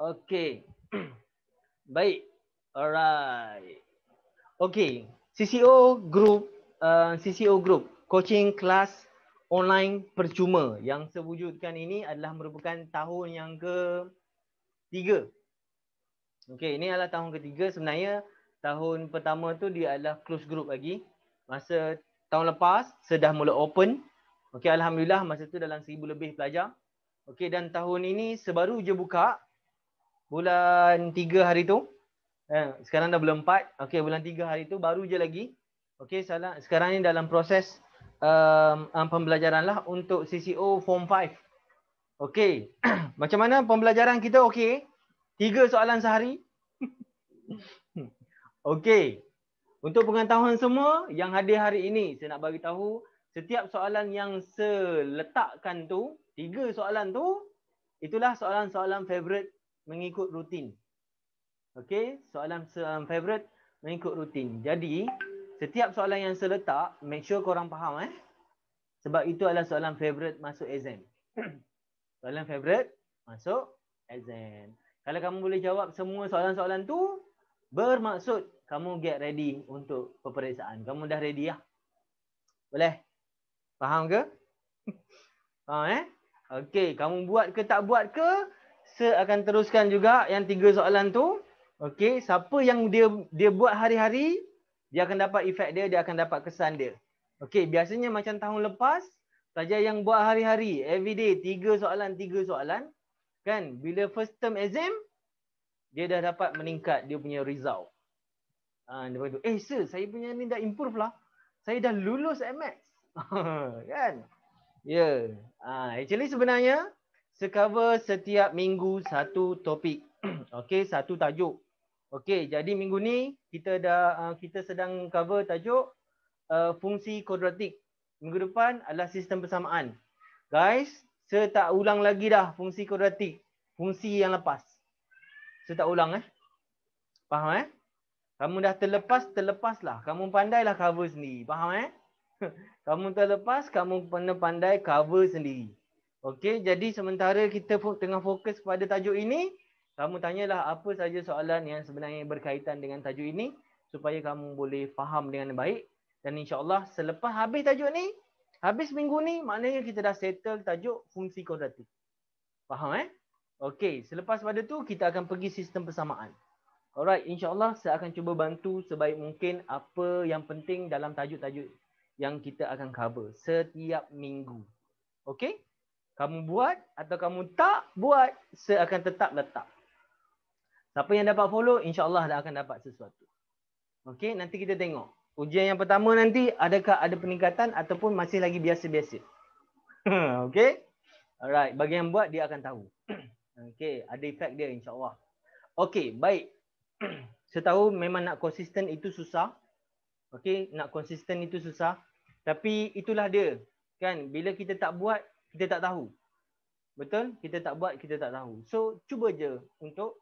Okay. Baik. Alright. Okay. CCO group, uh, CCO group, coaching class online percuma yang sewujudkan ini adalah merupakan tahun yang ke tiga. Okay, ini adalah tahun ketiga sebenarnya. Tahun pertama tu dia adalah close group lagi. Masa tahun lepas, sudah mula open. Okay, Alhamdulillah masa tu dalam seribu lebih pelajar. Okay, dan tahun ini sebaru je buka, bulan tiga hari tu. Eh, sekarang dah bulan empat. Okay, bulan tiga hari tu baru je lagi. Okay, salah. Sekarang ni dalam proses um, um, pembelajaran lah untuk CCO Form 5. Okay, Macam mana pembelajaran kita? Okay, Tiga soalan sehari. Okay, Untuk pengetahuan semua yang hadir hari ini, saya nak bagi tahu setiap soalan yang seletakkan tu, tiga soalan tu, itulah soalan-soalan favorite mengikut rutin. Okey, soalan um, favorite mengikut rutin. Jadi, setiap soalan yang saya letak, make sure korang faham eh. Sebab itu adalah soalan favorite masuk exam. soalan favorite masuk exam. Kalau kamu boleh jawab semua soalan-soalan tu, bermaksud kamu get ready untuk peperiksaan. Kamu dah ready lah. Boleh? Faham ke? faham eh? Okey, kamu buat ke tak buat ke? Sir akan teruskan juga yang tiga soalan tu. Okey, siapa yang dia dia buat hari-hari, dia akan dapat efek dia, dia akan dapat kesan dia. Okey, biasanya macam tahun lepas, saja yang buat hari-hari, every day, tiga soalan, tiga soalan. Kan, bila first term exam, dia dah dapat meningkat dia punya result. Ah, dia berkata, eh sir, saya punya ni dah improve lah. Saya dah lulus MX. kan? Ya. Yeah. Ha, ah, actually sebenarnya, secover setiap minggu satu topik. Okey, satu tajuk. Okey, jadi minggu ni kita dah uh, kita sedang cover tajuk uh, fungsi kuadratik. Minggu depan adalah sistem persamaan. Guys, saya tak ulang lagi dah fungsi kuadratik, fungsi yang lepas. Saya tak ulang eh. Faham eh? Kamu dah terlepas, terlepaslah. Kamu pandailah cover sendiri. Faham eh? Kamu terlepas, kamu pandai-pandai cover sendiri. Okey, jadi sementara kita tengah fokus pada tajuk ini, kamu tanyalah apa saja soalan yang sebenarnya berkaitan dengan tajuk ini supaya kamu boleh faham dengan baik. Dan insyaAllah selepas habis tajuk ni, habis minggu ni, maknanya kita dah settle tajuk fungsi kodratif. Faham eh? Okey, selepas pada tu kita akan pergi sistem persamaan. Alright, insyaAllah saya akan cuba bantu sebaik mungkin apa yang penting dalam tajuk-tajuk yang kita akan cover setiap minggu. Okey? kamu buat atau kamu tak buat seakan tetap letak siapa yang dapat follow insyaallah dah akan dapat sesuatu Okay, nanti kita tengok ujian yang pertama nanti adakah ada peningkatan ataupun masih lagi biasa-biasa Okay, alright bagi yang buat dia akan tahu Okay, ada efek dia insyaallah Okay, baik saya tahu memang nak konsisten itu susah Okay, nak konsisten itu susah tapi itulah dia kan bila kita tak buat kita tak tahu. Betul? Kita tak buat, kita tak tahu. So, cuba je untuk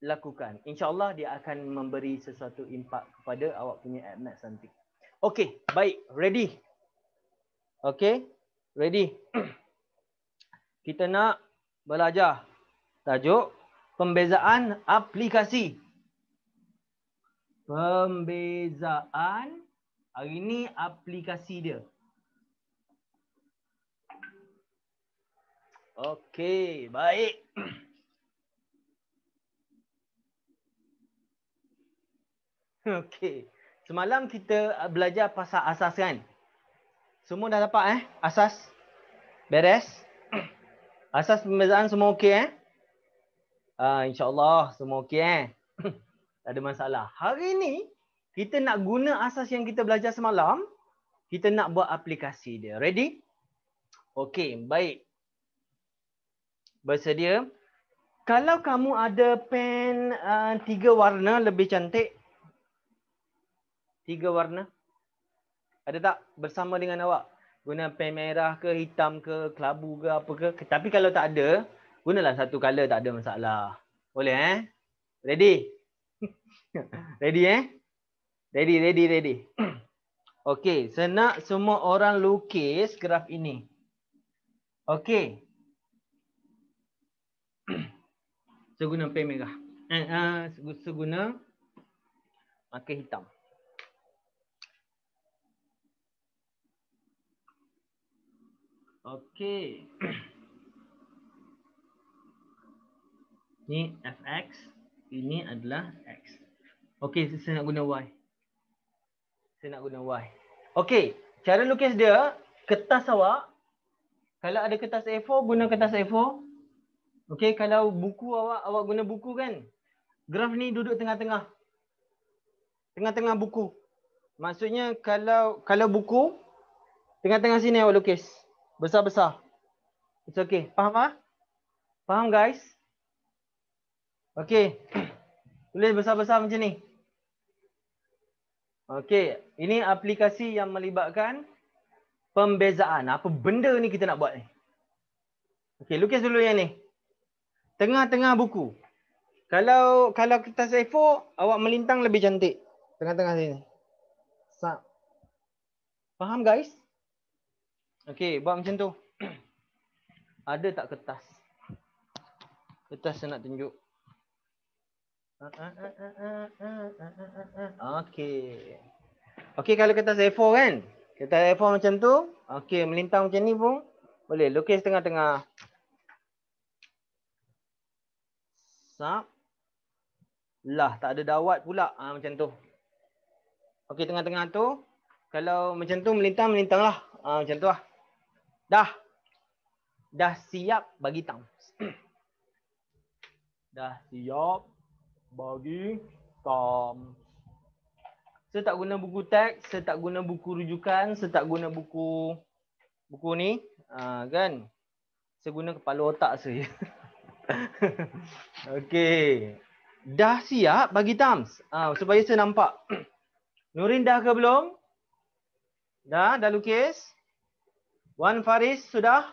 lakukan. InsyaAllah dia akan memberi sesuatu impak kepada awak punya admax nanti. Okay, baik. Ready? Okay? Ready? kita nak belajar tajuk pembezaan aplikasi. Pembezaan hari ni aplikasi dia. Okey, baik. Okey. Semalam kita ah, belajar pasal asas kan? Semua dah dapat eh? Asas beres? Asas pembezaan semua okey eh? Uh, InsyaAllah semua okey eh? tak ada masalah. Hari ni kita nak guna asas yang kita belajar semalam. Kita nak buat aplikasi dia. Ready? Okey, baik bersedia. Kalau kamu ada pen uh, tiga warna lebih cantik. Tiga warna. Ada tak bersama dengan awak? Guna pen merah ke hitam ke kelabu ke apa ke. Tapi kalau tak ada, gunalah satu color tak ada masalah. Boleh eh? Ready? ready eh? Ready, ready, ready. okay, senak semua orang lukis graf ini. Okay. seguna pen merah. Eh, uh, seguna markah hitam. Okey. Ni fx. Ini adalah x. Okey, so saya nak guna y. Saya nak guna y. Okey, cara lukis dia, kertas awak. Kalau ada kertas A4, guna kertas A4. Okay, kalau buku awak awak guna buku kan? Graf ni duduk tengah-tengah. Tengah-tengah buku. Maksudnya kalau kalau buku tengah-tengah sini awak lukis. Besar-besar. It's okay. Faham ah? Faham guys? Okay, Tulis besar-besar macam ni. Okay, ini aplikasi yang melibatkan pembezaan. Apa benda ni kita nak buat ni? Okay, lukis dulu yang ni tengah-tengah buku. Kalau kalau kita say awak melintang lebih cantik. Tengah-tengah sini. Sa. Faham guys? Okey, buat macam tu. Ada tak kertas? Kertas saya nak tunjuk. Okey. Okey kalau kertas A4 kan? Kertas A4 macam tu. Okey, melintang macam ni pun. Boleh lukis tengah-tengah. sab lah tak ada dawat pula ha, macam tu okey tengah-tengah tu kalau macam tu melintang melintanglah ha, ah, macam tu lah dah dah siap bagi tam dah siap bagi tam saya tak guna buku teks, saya tak guna buku rujukan, saya tak guna buku buku ni, ha, kan? Saya guna kepala otak saya. Okey. Dah siap bagi thumbs. Ah supaya saya nampak. Nurin dah ke belum? Dah, dah lukis? Wan Faris sudah?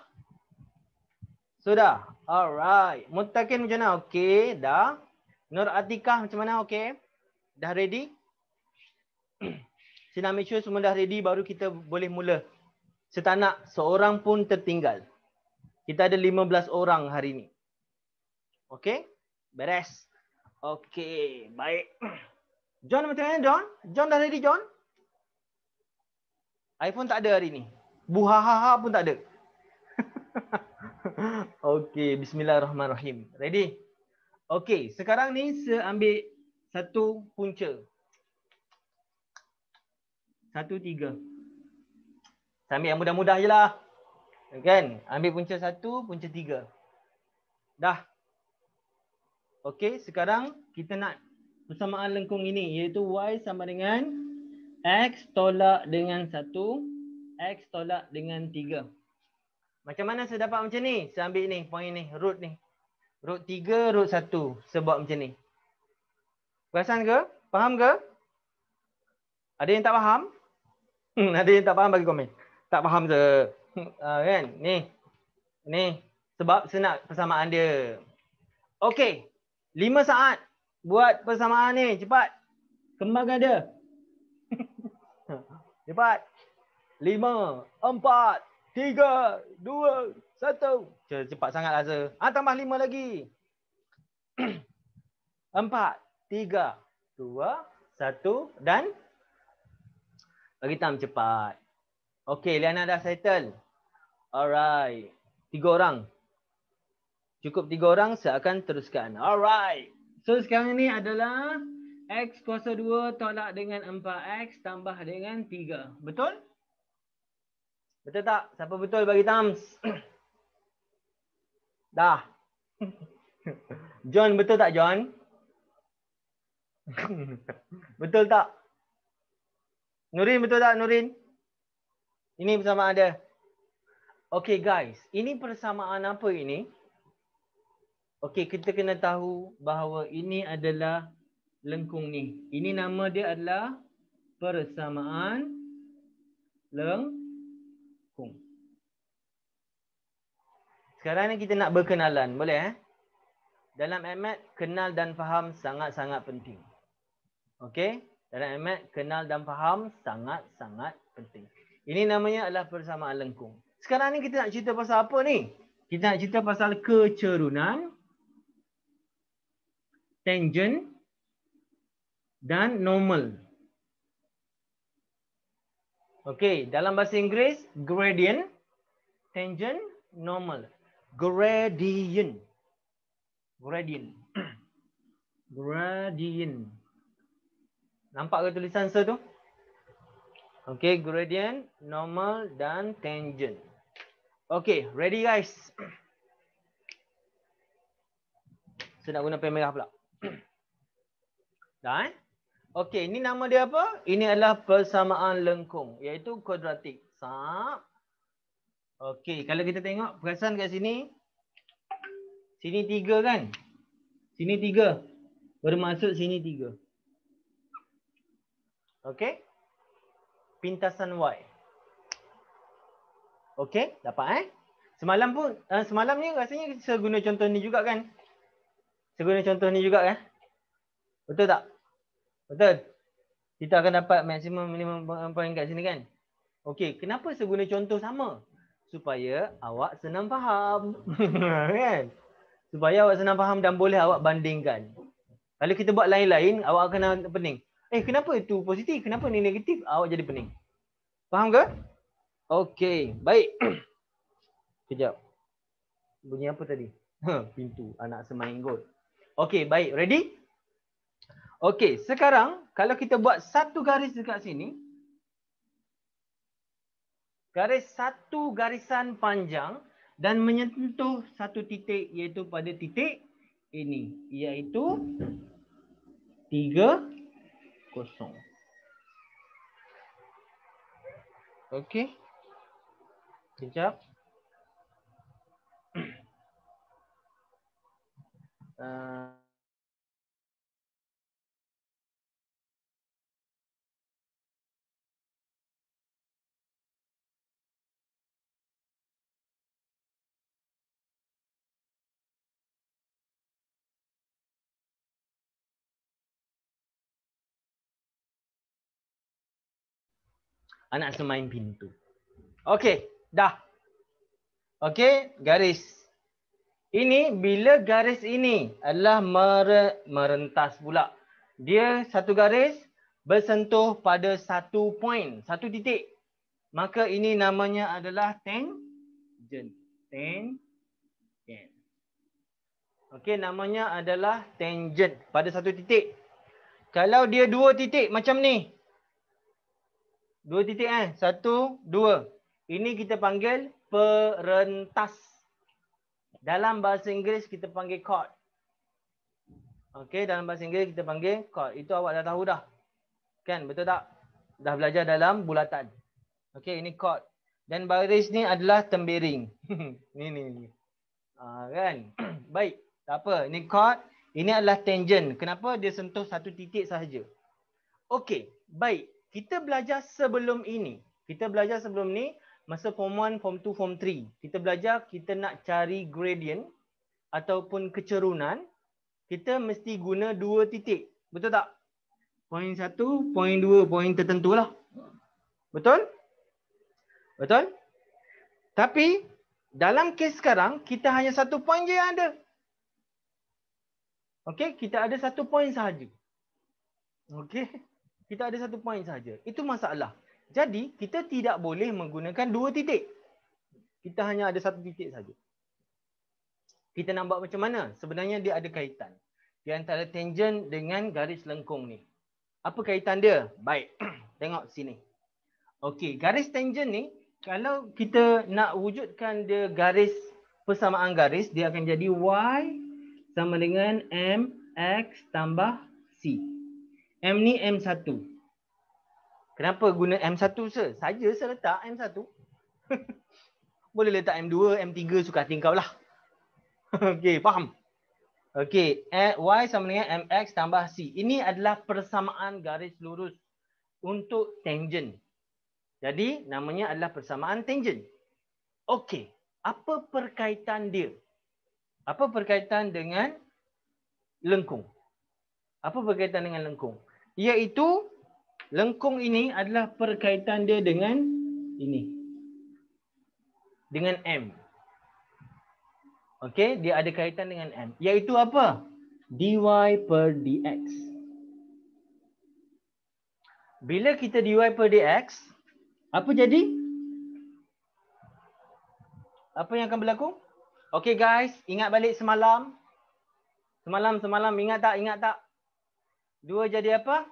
Sudah. Alright. Muttakin macam mana? Okey, dah. Nur Atika macam mana? Okey. Dah ready? Saya nak make sure semua dah ready baru kita boleh mula. Saya seorang pun tertinggal. Kita ada 15 orang hari ini. Okey? Beres. Okey, baik. John macam mana eh, John? John dah ready John? iPhone tak ada hari ni. Buhahaha pun tak ada. Okey, bismillahirrahmanirrahim. Ready? Okey, sekarang ni saya ambil satu punca. Satu, tiga. Saya ambil yang mudah-mudah je lah. Kan? Ambil punca satu, punca tiga. Dah. Okey, sekarang kita nak persamaan lengkung ini iaitu y sama dengan x tolak dengan 1, x tolak dengan 3. Macam mana saya dapat macam ni? Saya ambil ni, poin ni, root ni. Root 3, root 1. sebab buat macam ni. Perasan ke? Faham ke? Ada yang tak faham? Hmm, ada yang tak faham bagi komen. Tak faham je. Ha, kan? Ni. Ni. Sebab senak persamaan dia. Okey. Lima saat buat persamaan ni cepat kembang ada cepat lima empat tiga dua satu cepat sangat rasa lah, ah tambah lima lagi empat tiga dua satu dan bagi tam cepat okey liana dah settle alright tiga orang Cukup tiga orang, saya akan teruskan. Alright. So sekarang ini adalah X kuasa 2 tolak dengan 4X tambah dengan 3. Betul? Betul tak? Siapa betul bagi thumbs? Dah. John, betul tak John? betul tak? Nurin, betul tak Nurin? Ini persamaan dia. Okay guys, ini persamaan apa Ini. Okey, kita kena tahu bahawa ini adalah lengkung ni. Ini nama dia adalah persamaan lengkung. Sekarang ni kita nak berkenalan, boleh eh? Dalam emet, kenal dan faham sangat-sangat penting. Okey, dalam emet, kenal dan faham sangat-sangat penting. Ini namanya adalah persamaan lengkung. Sekarang ni kita nak cerita pasal apa ni? Kita nak cerita pasal kecerunan tangent dan normal. Okey, dalam bahasa Inggeris gradient, tangent, normal. Gradient. Gradient. gradient. Nampak ke tulisan saya tu? Okey, gradient, normal dan tangent. Okey, ready guys. Saya nak guna pen merah pula. Dan okey ini nama dia apa? Ini adalah persamaan lengkung iaitu kuadratik. Sap. Okey, kalau kita tengok perasan kat sini sini tiga kan? Sini tiga, Bermaksud sini tiga. Okey. Pintasan y. Okey, dapat eh? Semalam pun eh, semalam ni rasanya kita guna contoh ni juga kan? seguna contoh ni juga kan? Betul tak? Betul? Kita akan dapat maksimum minimum point kat sini kan? Okey, kenapa seguna contoh sama? Supaya awak senang faham. kan? Supaya awak senang faham dan boleh awak bandingkan. Kalau kita buat lain-lain, awak akan pening. Eh, kenapa itu positif? Kenapa ini negatif? Awak jadi pening. Faham ke? Okey, baik. Kejap. Bunyi apa tadi? Pintu anak semain gold. Okey, baik. Ready? Okey, sekarang kalau kita buat satu garis dekat sini. Garis satu garisan panjang dan menyentuh satu titik iaitu pada titik ini. Iaitu 3, 0. Okey. Sekejap. Ah. Anak semain pintu. Okey, dah. Okey, garis. Ini bila garis ini adalah mere merentas pula. Dia satu garis bersentuh pada satu point, satu titik. Maka ini namanya adalah tangent. Tangent. Okey, namanya adalah tangent pada satu titik. Kalau dia dua titik macam ni. Dua titik kan? Eh? Satu, dua. Ini kita panggil perentas. Perentas. Dalam bahasa Inggeris kita panggil chord. Okey, dalam bahasa Inggeris kita panggil chord. Itu awak dah tahu dah. Kan, betul tak? Dah belajar dalam bulatan. Okey, ini chord. Dan baris ni adalah tembiring. ni ni ni. Ah, kan? Baik, tak apa. Ini chord. Ini adalah tangent. Kenapa dia sentuh satu titik sahaja? Okey, baik. Kita belajar sebelum ini. Kita belajar sebelum ni, masa form 1, form 2, form 3 kita belajar kita nak cari gradient ataupun kecerunan kita mesti guna dua titik. Betul tak? Poin satu, poin dua, poin tertentu lah. Betul? Betul? Tapi dalam kes sekarang kita hanya satu poin je yang ada. Okey, kita ada satu poin sahaja. Okey, kita ada satu poin sahaja. Itu masalah. Jadi kita tidak boleh menggunakan dua titik. Kita hanya ada satu titik saja. Kita nak buat macam mana? Sebenarnya dia ada kaitan. Di antara tangent dengan garis lengkung ni. Apa kaitan dia? Baik. Tengok sini. Okey, garis tangent ni kalau kita nak wujudkan dia garis persamaan garis dia akan jadi y sama dengan mx tambah c. M ni M1. Kenapa guna M1 sir? Saja saya letak M1. Boleh letak M2, M3 suka hati kau lah. Okay faham? Okay eh, Y sama dengan MX tambah C. Ini adalah persamaan garis lurus untuk tangent. Jadi, namanya adalah persamaan tangent. Okay apa perkaitan dia? Apa perkaitan dengan lengkung? Apa perkaitan dengan lengkung? Iaitu Lengkung ini adalah perkaitan dia dengan ini. Dengan M. Okey, dia ada kaitan dengan M. Iaitu apa? dy per dx. Bila kita dy per dx, apa jadi? Apa yang akan berlaku? Okey guys, ingat balik semalam. Semalam semalam ingat tak? Ingat tak? Dua jadi apa?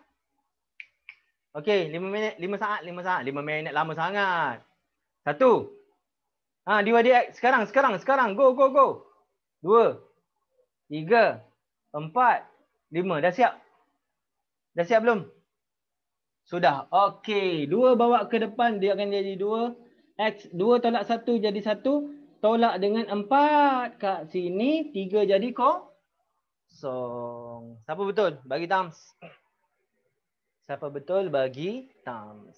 Okey, lima minit, lima saat, lima saat, lima minit lama sangat. Satu. Ha, dua dia sekarang, sekarang, sekarang. Go, go, go. Dua. Tiga. Empat. Lima. Dah siap? Dah siap belum? Sudah. Okey. Dua bawa ke depan. Dia akan jadi dua. X. Dua tolak satu jadi satu. Tolak dengan empat kat sini. Tiga jadi kosong. Siapa betul? Bagi thumbs. Siapa betul bagi thumbs.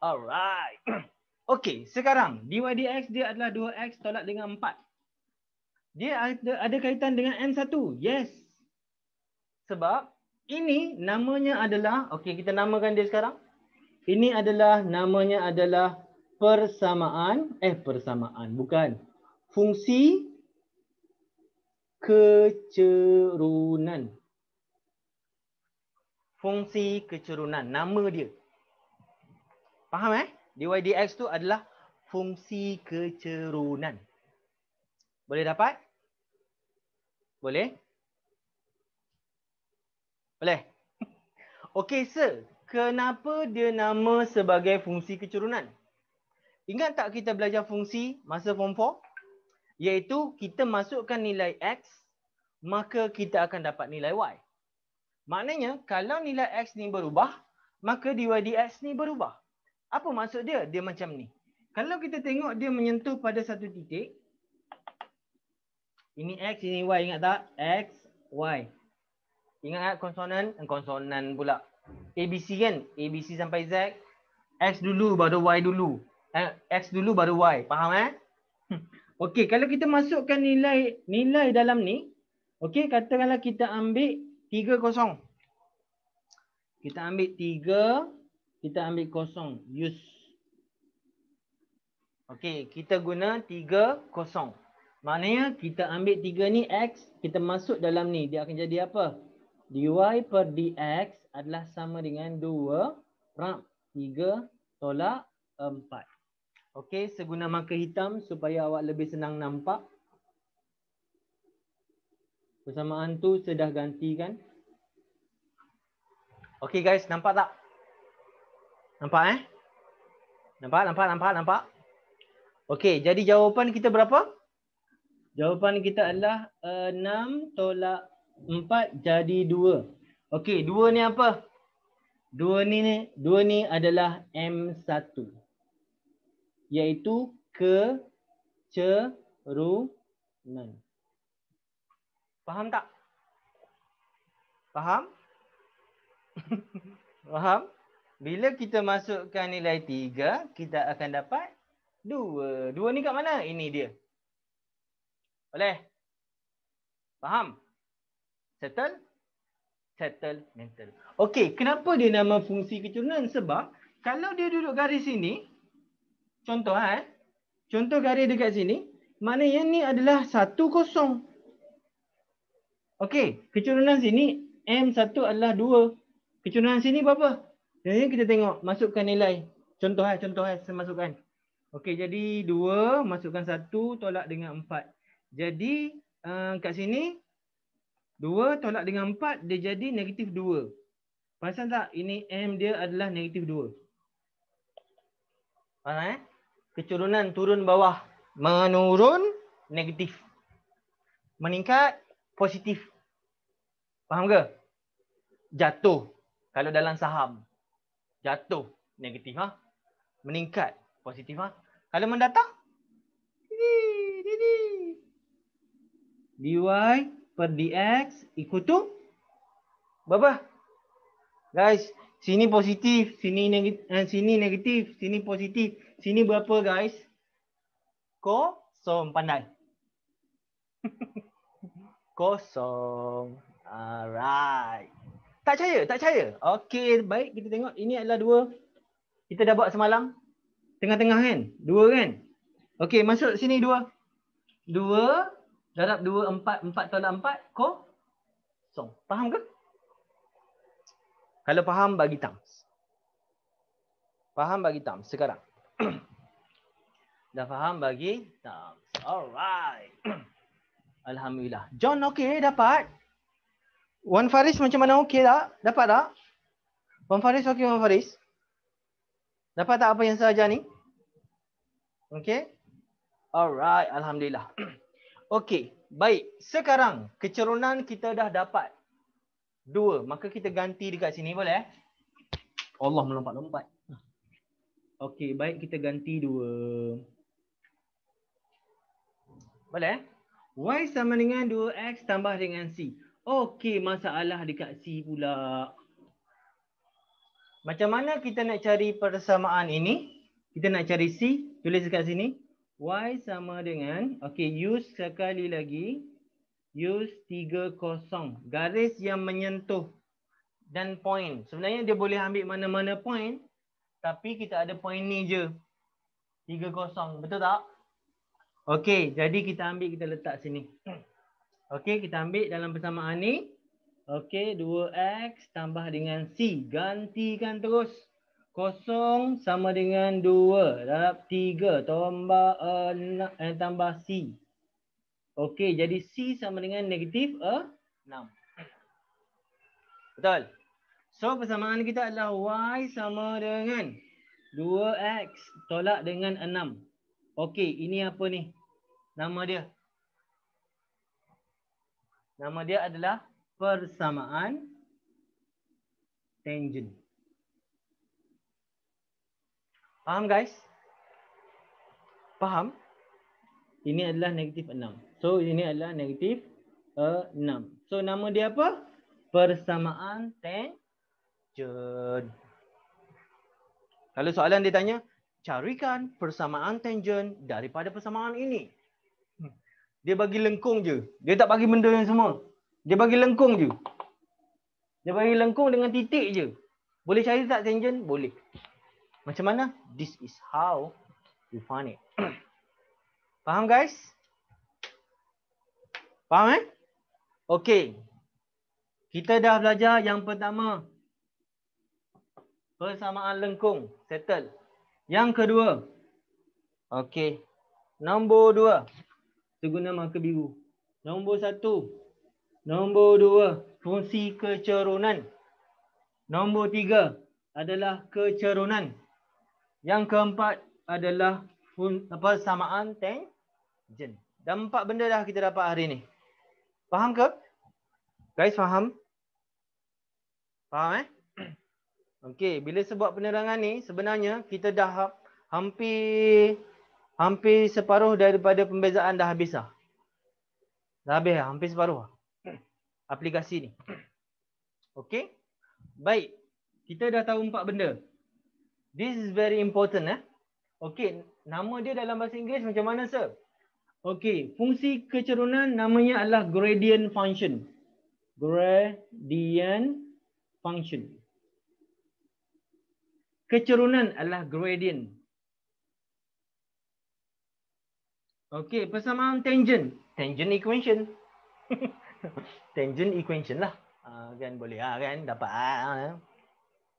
Alright. Okay, sekarang dy dx dia adalah 2x tolak dengan 4. Dia ada, ada kaitan dengan n1. Yes. Sebab ini namanya adalah, okay kita namakan dia sekarang. Ini adalah namanya adalah persamaan, eh persamaan, bukan. Fungsi kecerunan fungsi kecerunan. Nama dia. Faham eh? dx tu adalah fungsi kecerunan. Boleh dapat? Boleh? Boleh? Okey, sir. Kenapa dia nama sebagai fungsi kecerunan? Ingat tak kita belajar fungsi masa form 4? Iaitu kita masukkan nilai X, maka kita akan dapat nilai Y. Maknanya kalau nilai x ni berubah, maka dy dx ni berubah. Apa maksud dia? Dia macam ni. Kalau kita tengok dia menyentuh pada satu titik. Ini x, ini y. Ingat tak? X, y. Ingat tak konsonan? Eh, konsonan pula. C, kan? A, B, C sampai z. X dulu baru y dulu. Eh, x dulu baru y. Faham eh? Okey, kalau kita masukkan nilai nilai dalam ni. Okey, katakanlah kita ambil tiga kosong. Kita ambil tiga, kita ambil kosong. Use. Okey, kita guna tiga kosong. Maknanya kita ambil tiga ni x, kita masuk dalam ni. Dia akan jadi apa? dy per dx adalah sama dengan 2 ram 3 tolak 4. Okey, seguna marker hitam supaya awak lebih senang nampak. Persamaan tu sudah ganti kan? Okay guys, nampak tak? Nampak eh? Nampak, nampak, nampak, nampak. Okay, jadi jawapan kita berapa? Jawapan kita adalah eh, enam tolak empat jadi dua. Okay, dua ni apa? Dua ni ni, dua ni adalah M1. Iaitu kecerunan. Faham tak? Faham? Faham? Bila kita masukkan nilai 3, kita akan dapat 2. 2 ni kat mana? Ini dia. Boleh? Faham? Settle? Settle mental. Okey, kenapa dia nama fungsi kecurunan? Sebab kalau dia duduk garis sini, contoh eh. Contoh garis dekat sini, maknanya ni adalah 1 0. Okey, kecurunan sini M1 adalah 2. Kecurunan sini berapa? Jadi kita tengok masukkan nilai. Contoh eh, contoh eh saya masukkan. Okey, jadi 2 masukkan 1 tolak dengan 4. Jadi uh, kat sini 2 tolak dengan 4 dia jadi negatif 2. Pasal tak ini M dia adalah negatif 2. Faham eh? Kecurunan turun bawah menurun negatif. Meningkat positif. Faham ke? Jatuh. Kalau dalam saham. Jatuh. Negatif. Ha? Meningkat. Positif. Ha? Kalau mendatang. DY per DX ikut tu. Berapa? Guys. Sini positif. Sini negatif. Eh, sini negatif. Sini positif. Sini berapa guys? Kosong. Pandai. Kosong. Alright. Tak percaya? Tak percaya? Okay, baik. Kita tengok. Ini adalah dua. Kita dah buat semalam. Tengah-tengah kan? Dua kan? Okay, masuk sini dua. Dua. Darab dua, empat. Empat tolak empat. Ko? So, faham ke? Kalau faham, bagi thumbs. Faham, bagi thumbs. Sekarang. dah faham, bagi thumbs. Alright. Alhamdulillah. John, okay. Dapat. Wan Faris macam mana? Okey tak? Dapat tak? Wan Faris okey Wan Faris? Dapat tak apa yang saya ajar ni? Okey? Alright, Alhamdulillah. Okey, baik. Sekarang kecerunan kita dah dapat. Dua, maka kita ganti dekat sini boleh? Allah melompat-lompat. Okey, baik kita ganti dua. Boleh? Y sama dengan 2X tambah dengan C. Okey, masalah dekat C pula. Macam mana kita nak cari persamaan ini? Kita nak cari C. Tulis dekat sini. Y sama dengan. Okey, use sekali lagi. Use tiga kosong. Garis yang menyentuh. Dan point. Sebenarnya dia boleh ambil mana-mana point. Tapi kita ada point ni je. Tiga kosong. Betul tak? Okey, jadi kita ambil kita letak sini. Okey, kita ambil dalam persamaan ni. Okey, 2x tambah dengan C. Gantikan terus. Kosong sama dengan 2. Darab 3 tambah, uh, eh, tambah C. Okey, jadi C sama dengan negatif uh, eh? 6. Betul. So, persamaan kita adalah Y sama dengan 2X tolak dengan 6. Okey, ini apa ni? Nama dia. Nama dia adalah persamaan tangen. Faham guys? Faham? Ini adalah negatif 6. So ini adalah negatif 6. Eh, so nama dia apa? Persamaan tangen. Kalau soalan dia tanya, carikan persamaan tangen daripada persamaan ini. Dia bagi lengkung je. Dia tak bagi benda yang semua. Dia bagi lengkung je. Dia bagi lengkung dengan titik je. Boleh cari tak tangent? Boleh. Macam mana? This is how you find it. Faham guys? Faham eh? Okay. Kita dah belajar yang pertama. Persamaan lengkung. Settle. Yang kedua. Okay. Nombor dua. Nombor dua. Terguna marka biru. Nombor satu. Nombor dua. Fungsi kecerunan. Nombor tiga adalah kecerunan. Yang keempat adalah persamaan tangent. Dan empat benda dah kita dapat hari ni. Faham ke? Guys faham? Faham eh? Okey, bila sebuah penerangan ni sebenarnya kita dah ha- hampir hampir separuh daripada pembezaan dah habis lah. Dah habis lah, hampir separuh lah. Aplikasi ni. Okay. Baik. Kita dah tahu empat benda. This is very important eh. Okay. Nama dia dalam bahasa Inggeris macam mana sir? Okay. Fungsi kecerunan namanya adalah gradient function. Gradient function. Kecerunan adalah gradient. Okay, persamaan tangent. Tangent equation. tangent equation lah. Uh, kan boleh lah kan, dapat lah.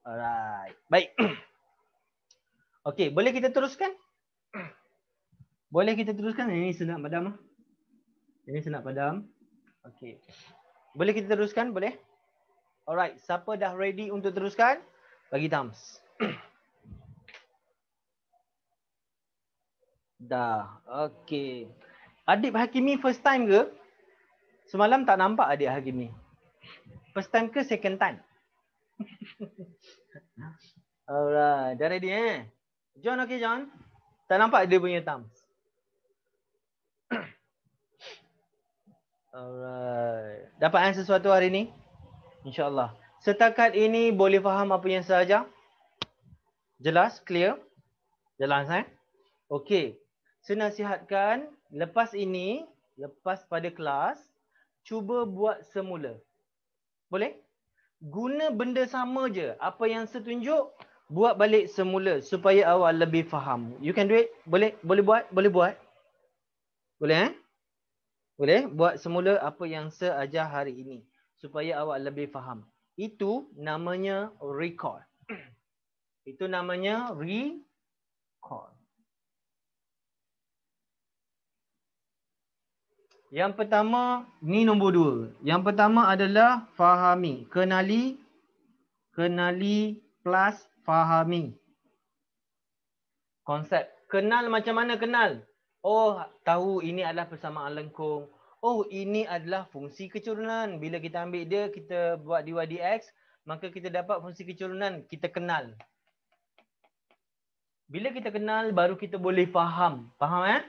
Alright, baik. okay, boleh kita teruskan? Boleh kita teruskan? Ini senap padam lah. Ini senap padam. Okay. Boleh kita teruskan? Boleh? Alright, siapa dah ready untuk teruskan? Bagi thumbs. Dah. Okey. Adik Hakimi first time ke? Semalam tak nampak adik Hakimi. First time ke second time? Alright. Dah ready eh? John okey John? Tak nampak dia punya thumbs. Alright. Dapatkan eh, sesuatu hari ni? InsyaAllah. Setakat ini boleh faham apa yang saya ajar? Jelas? Clear? Jelas eh? Okay saya nasihatkan lepas ini, lepas pada kelas, cuba buat semula. Boleh? Guna benda sama je. Apa yang saya tunjuk, buat balik semula supaya awak lebih faham. You can do it? Boleh? Boleh buat? Boleh buat? Boleh eh? Boleh? Buat semula apa yang saya ajar hari ini supaya awak lebih faham. Itu namanya recall. Itu namanya recall. Yang pertama, ni nombor dua. Yang pertama adalah fahami. Kenali, kenali plus fahami. Konsep. Kenal macam mana kenal? Oh, tahu ini adalah persamaan lengkung. Oh, ini adalah fungsi kecurunan. Bila kita ambil dia, kita buat dy dx, maka kita dapat fungsi kecurunan. Kita kenal. Bila kita kenal, baru kita boleh faham. Faham eh?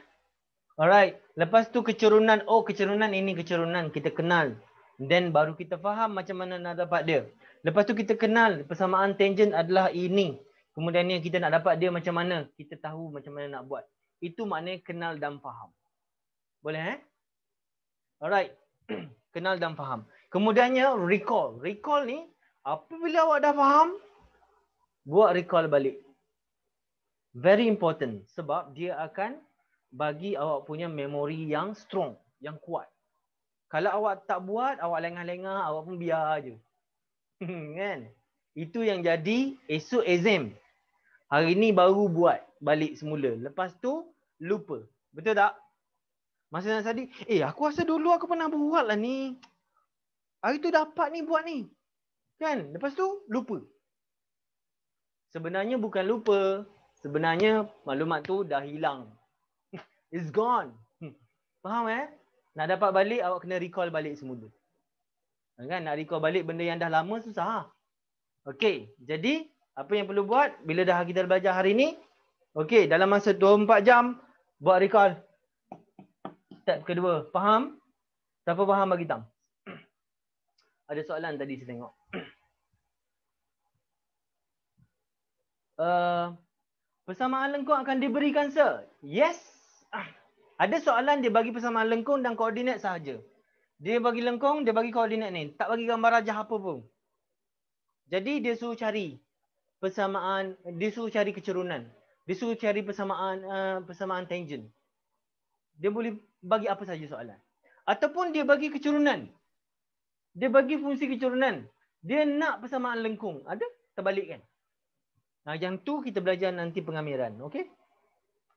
Alright. Lepas tu kecerunan. Oh, kecerunan ini kecerunan. Kita kenal. Then baru kita faham macam mana nak dapat dia. Lepas tu kita kenal persamaan tangent adalah ini. Kemudian yang kita nak dapat dia macam mana. Kita tahu macam mana nak buat. Itu maknanya kenal dan faham. Boleh eh? Alright. kenal dan faham. Kemudiannya recall. Recall ni apabila awak dah faham, buat recall balik. Very important. Sebab dia akan bagi awak punya memori yang strong, yang kuat. Kalau awak tak buat, awak lengah-lengah, awak pun biar aje. Hmm, kan? Itu yang jadi esok exam. Hari ni baru buat balik semula. Lepas tu lupa. Betul tak? Masa nak tadi, eh aku rasa dulu aku pernah buat lah ni. Hari tu dapat ni buat ni. Kan? Lepas tu lupa. Sebenarnya bukan lupa. Sebenarnya maklumat tu dah hilang is gone. Hmm. Faham eh? Nak dapat balik, awak kena recall balik semula. Ha, kan? Nak recall balik benda yang dah lama susah. Okay, jadi apa yang perlu buat bila dah kita belajar hari ni? Okay, dalam masa 24 jam, buat recall. Step kedua, faham? Siapa faham bagi tam? Ada soalan tadi saya tengok. Uh, persamaan lengkung akan diberikan, sir. Yes, ada soalan dia bagi persamaan lengkung dan koordinat sahaja. Dia bagi lengkung, dia bagi koordinat ni. Tak bagi gambar rajah apa pun. Jadi dia suruh cari persamaan, dia suruh cari kecerunan. Dia suruh cari persamaan uh, persamaan tangent. Dia boleh bagi apa sahaja soalan. Ataupun dia bagi kecerunan. Dia bagi fungsi kecerunan. Dia nak persamaan lengkung. Ada? Terbalik kan? Nah, yang tu kita belajar nanti pengamiran. Okay?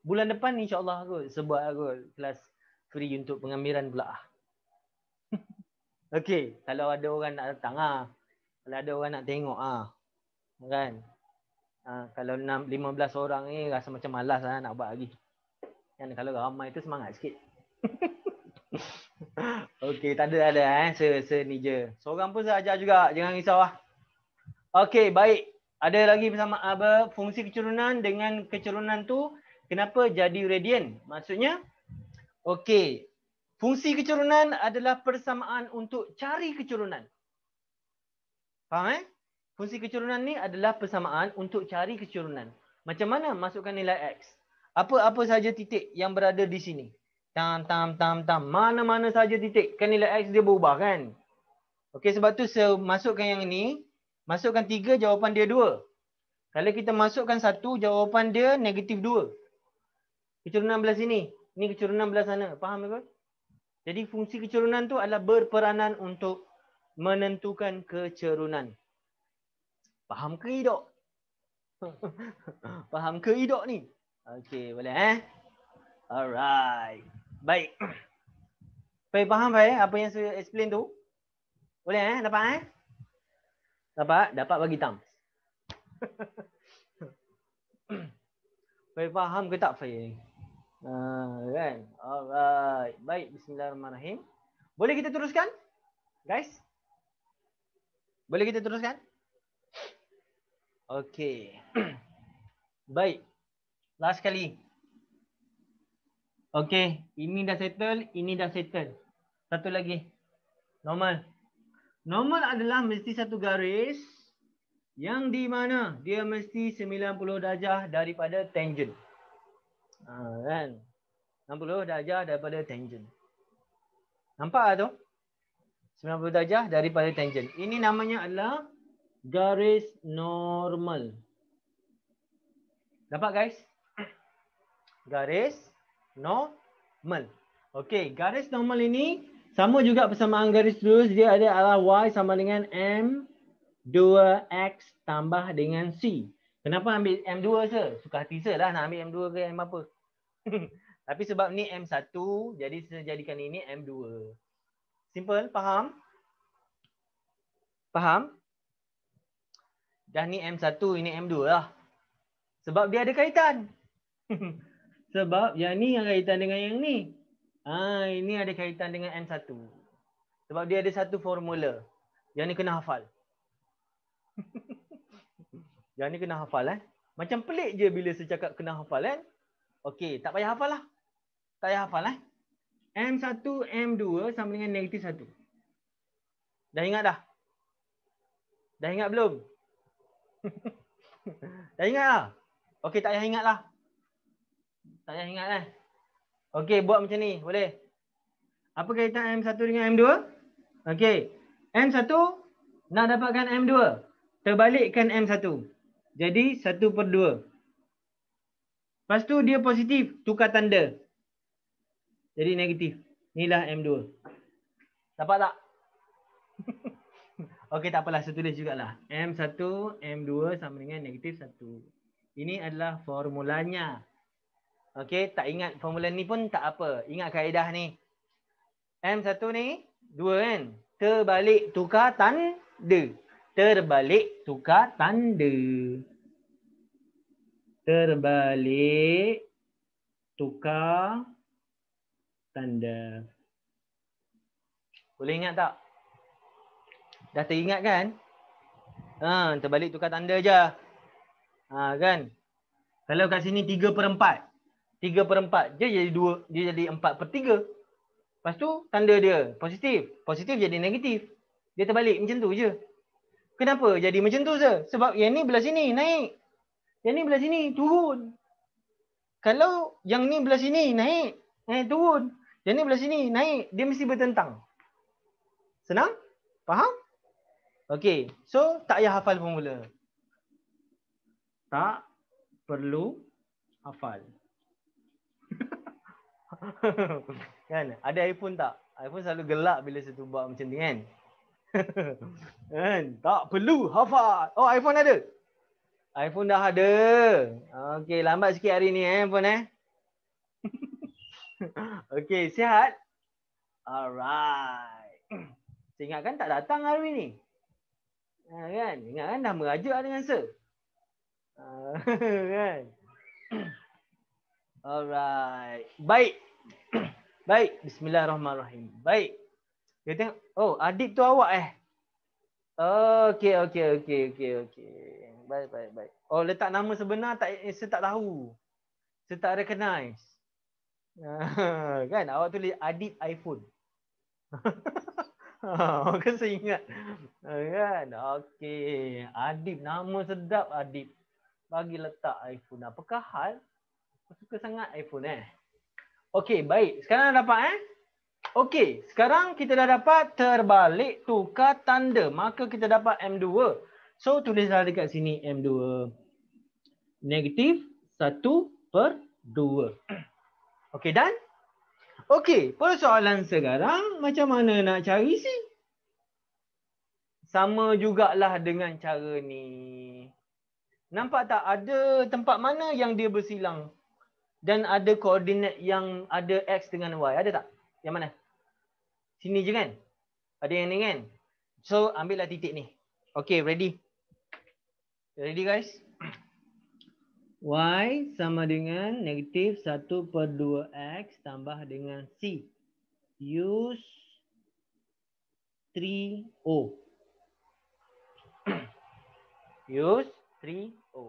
bulan depan ni insyaallah aku sebab aku kelas free untuk pengambilan pula ah. Okey, kalau ada orang nak datang ah. Kalau ada orang nak tengok ah. Kan? Ah, kalau 6 15 orang ni rasa macam malas lah nak buat lagi. Kan kalau ramai tu semangat sikit. Okey, tak ada ada eh. Se se ni je. Seorang pun saya ajar juga, jangan risau ah. Okey, baik. Ada lagi bersama apa fungsi kecerunan dengan kecerunan tu Kenapa jadi radian? Maksudnya, okey, fungsi kecerunan adalah persamaan untuk cari kecerunan. Faham eh? Fungsi kecerunan ni adalah persamaan untuk cari kecerunan. Macam mana masukkan nilai X? Apa-apa saja titik yang berada di sini? Tam, tam, tam, tam. Mana-mana saja titik. Kan nilai X dia berubah kan? Okey, sebab tu masukkan yang ini. Masukkan tiga jawapan dia dua. Kalau kita masukkan satu, jawapan dia negatif dua. Kecurunan belah sini. Ini kecurunan belah sana. Faham ke? Jadi fungsi kecurunan tu adalah berperanan untuk menentukan kecerunan. Faham ke idok? Faham ke idok ni? Okey, boleh eh? Alright. Baik. Baik, faham tak eh? apa yang saya explain tu? Boleh eh? Dapat eh? Dapat? Dapat bagi tam. Baik, faham ke tak Faye? Ah, kan? Alright. Baik, bismillahirrahmanirrahim. Boleh kita teruskan? Guys? Boleh kita teruskan? Okay. Baik. Last kali. Okay. Ini dah settle. Ini dah settle. Satu lagi. Normal. Normal adalah mesti satu garis yang di mana dia mesti 90 darjah daripada tangent. Ha, kan? 60 darjah daripada tangent. Nampak tu? 90 darjah daripada tangent. Ini namanya adalah garis normal. Dapat guys? Garis normal. Okey, garis normal ini sama juga persamaan garis lurus. Dia ada adalah y sama dengan m 2x tambah dengan c. Kenapa ambil m2 saja? Suka hati saja lah nak ambil m2 ke m apa. Tapi sebab ni M1, jadi saya jadikan ini M2. Simple, faham? Faham? Dah ni M1, ini M2 lah. Sebab dia ada kaitan. sebab yang ni yang kaitan dengan yang ni. Ah, ini ada kaitan dengan M1. Sebab dia ada satu formula. Yang ni kena hafal. yang ni kena hafal eh. Macam pelik je bila saya cakap kena hafal kan. Eh? Okey, tak payah hafal lah. Tak payah hafal lah. M1, M2 sama dengan negatif 1. Dah ingat dah? Dah ingat belum? dah ingat lah? Okey, tak payah ingat lah. Tak payah ingat lah. Okey, buat macam ni. Boleh? Apa kaitan M1 dengan M2? Okey. M1 nak dapatkan M2. Terbalikkan M1. Jadi 1 per 2. Lepas tu dia positif, tukar tanda. Jadi negatif. Inilah M2. Dapat tak? Okey, tak apalah. Saya tulis jugalah. M1, M2 sama dengan negatif 1. Ini adalah formulanya. Okey, tak ingat formula ni pun tak apa. Ingat kaedah ni. M1 ni, 2 kan? Terbalik tukar tanda. Terbalik tukar tanda terbalik, tukar, tanda. Boleh ingat tak? Dah teringat kan? Ha, terbalik, tukar, tanda je. Ha, kan? Kalau kat sini 3 per 4. 3 per 4. Dia jadi, 2, dia jadi 4 per 3. Lepas tu, tanda dia positif. Positif jadi negatif. Dia terbalik macam tu je. Kenapa jadi macam tu je? Sebab yang ni belah sini naik. Yang ni belah sini turun. Kalau yang ni belah sini naik, naik eh, turun. Yang ni belah sini naik, dia mesti bertentang. Senang? Faham? Okey. So, tak payah hafal formula. Tak perlu hafal. kan? Ada iPhone tak? iPhone selalu gelak bila setubak macam ni kan? kan? tak perlu hafal. Oh, iPhone ada? iPhone dah ada. Okey, lambat sikit hari ni eh, iPhone eh. Okey, sihat? Alright. Ingat kan tak datang hari ni? Ha, kan? Ingat kan dah merajuk dengan Sir? Ha, kan? Alright. Baik. Baik. Bismillahirrahmanirrahim. Baik. Kita tengok. Oh, adik tu awak eh. Okey, okey, okey, okey, okey baik baik baik. Oh letak nama sebenar tak eh, saya tak tahu. Saya tak recognize. Ah, kan awak tulis Adit iPhone. Ha, oh, kan saya ingat. Ah, kan? Okey. Adib nama sedap Adib. Bagi letak iPhone. Apakah hal? Aku suka sangat iPhone eh. Okey, baik. Sekarang dah dapat eh? Okey, sekarang kita dah dapat terbalik tukar tanda. Maka kita dapat M2. So tulislah dekat sini M2 negatif 1 per 2. Okay dan Okey, persoalan sekarang macam mana nak cari si? Sama jugalah dengan cara ni. Nampak tak ada tempat mana yang dia bersilang? Dan ada koordinat yang ada X dengan Y. Ada tak? Yang mana? Sini je kan? Ada yang ni kan? So, ambillah titik ni. Okay ready? Ready guys? Y sama dengan negatif 1 per 2X tambah dengan C. Use 3O. Use 3O.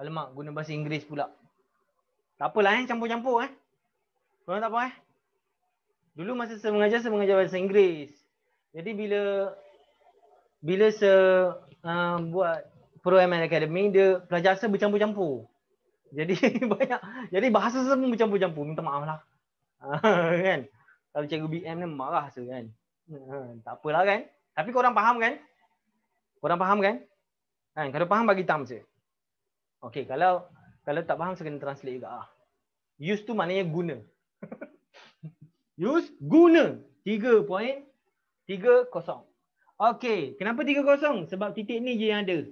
Alamak, guna bahasa Inggeris pula. Tak apalah eh, campur-campur eh. Korang tak apa eh. Dulu masa saya mengajar, saya mengajar bahasa Inggeris. Jadi bila bila saya uh, buat Pro ML Academy dia pelajar asal bercampur-campur. Jadi banyak jadi bahasa semua bercampur-campur. Minta maaf lah. kan? Kalau cikgu BM ni marah tu kan. Hmm, tak apalah kan. Tapi kau orang faham kan? Kau orang faham kan? Kan? Kalau faham bagi thumbs je. Okay, kalau kalau tak faham saya kena translate juga lah. Use tu maknanya guna. Use guna. 3 point 3 kosong. Okay, kenapa 3 kosong? Sebab titik ni je yang ada.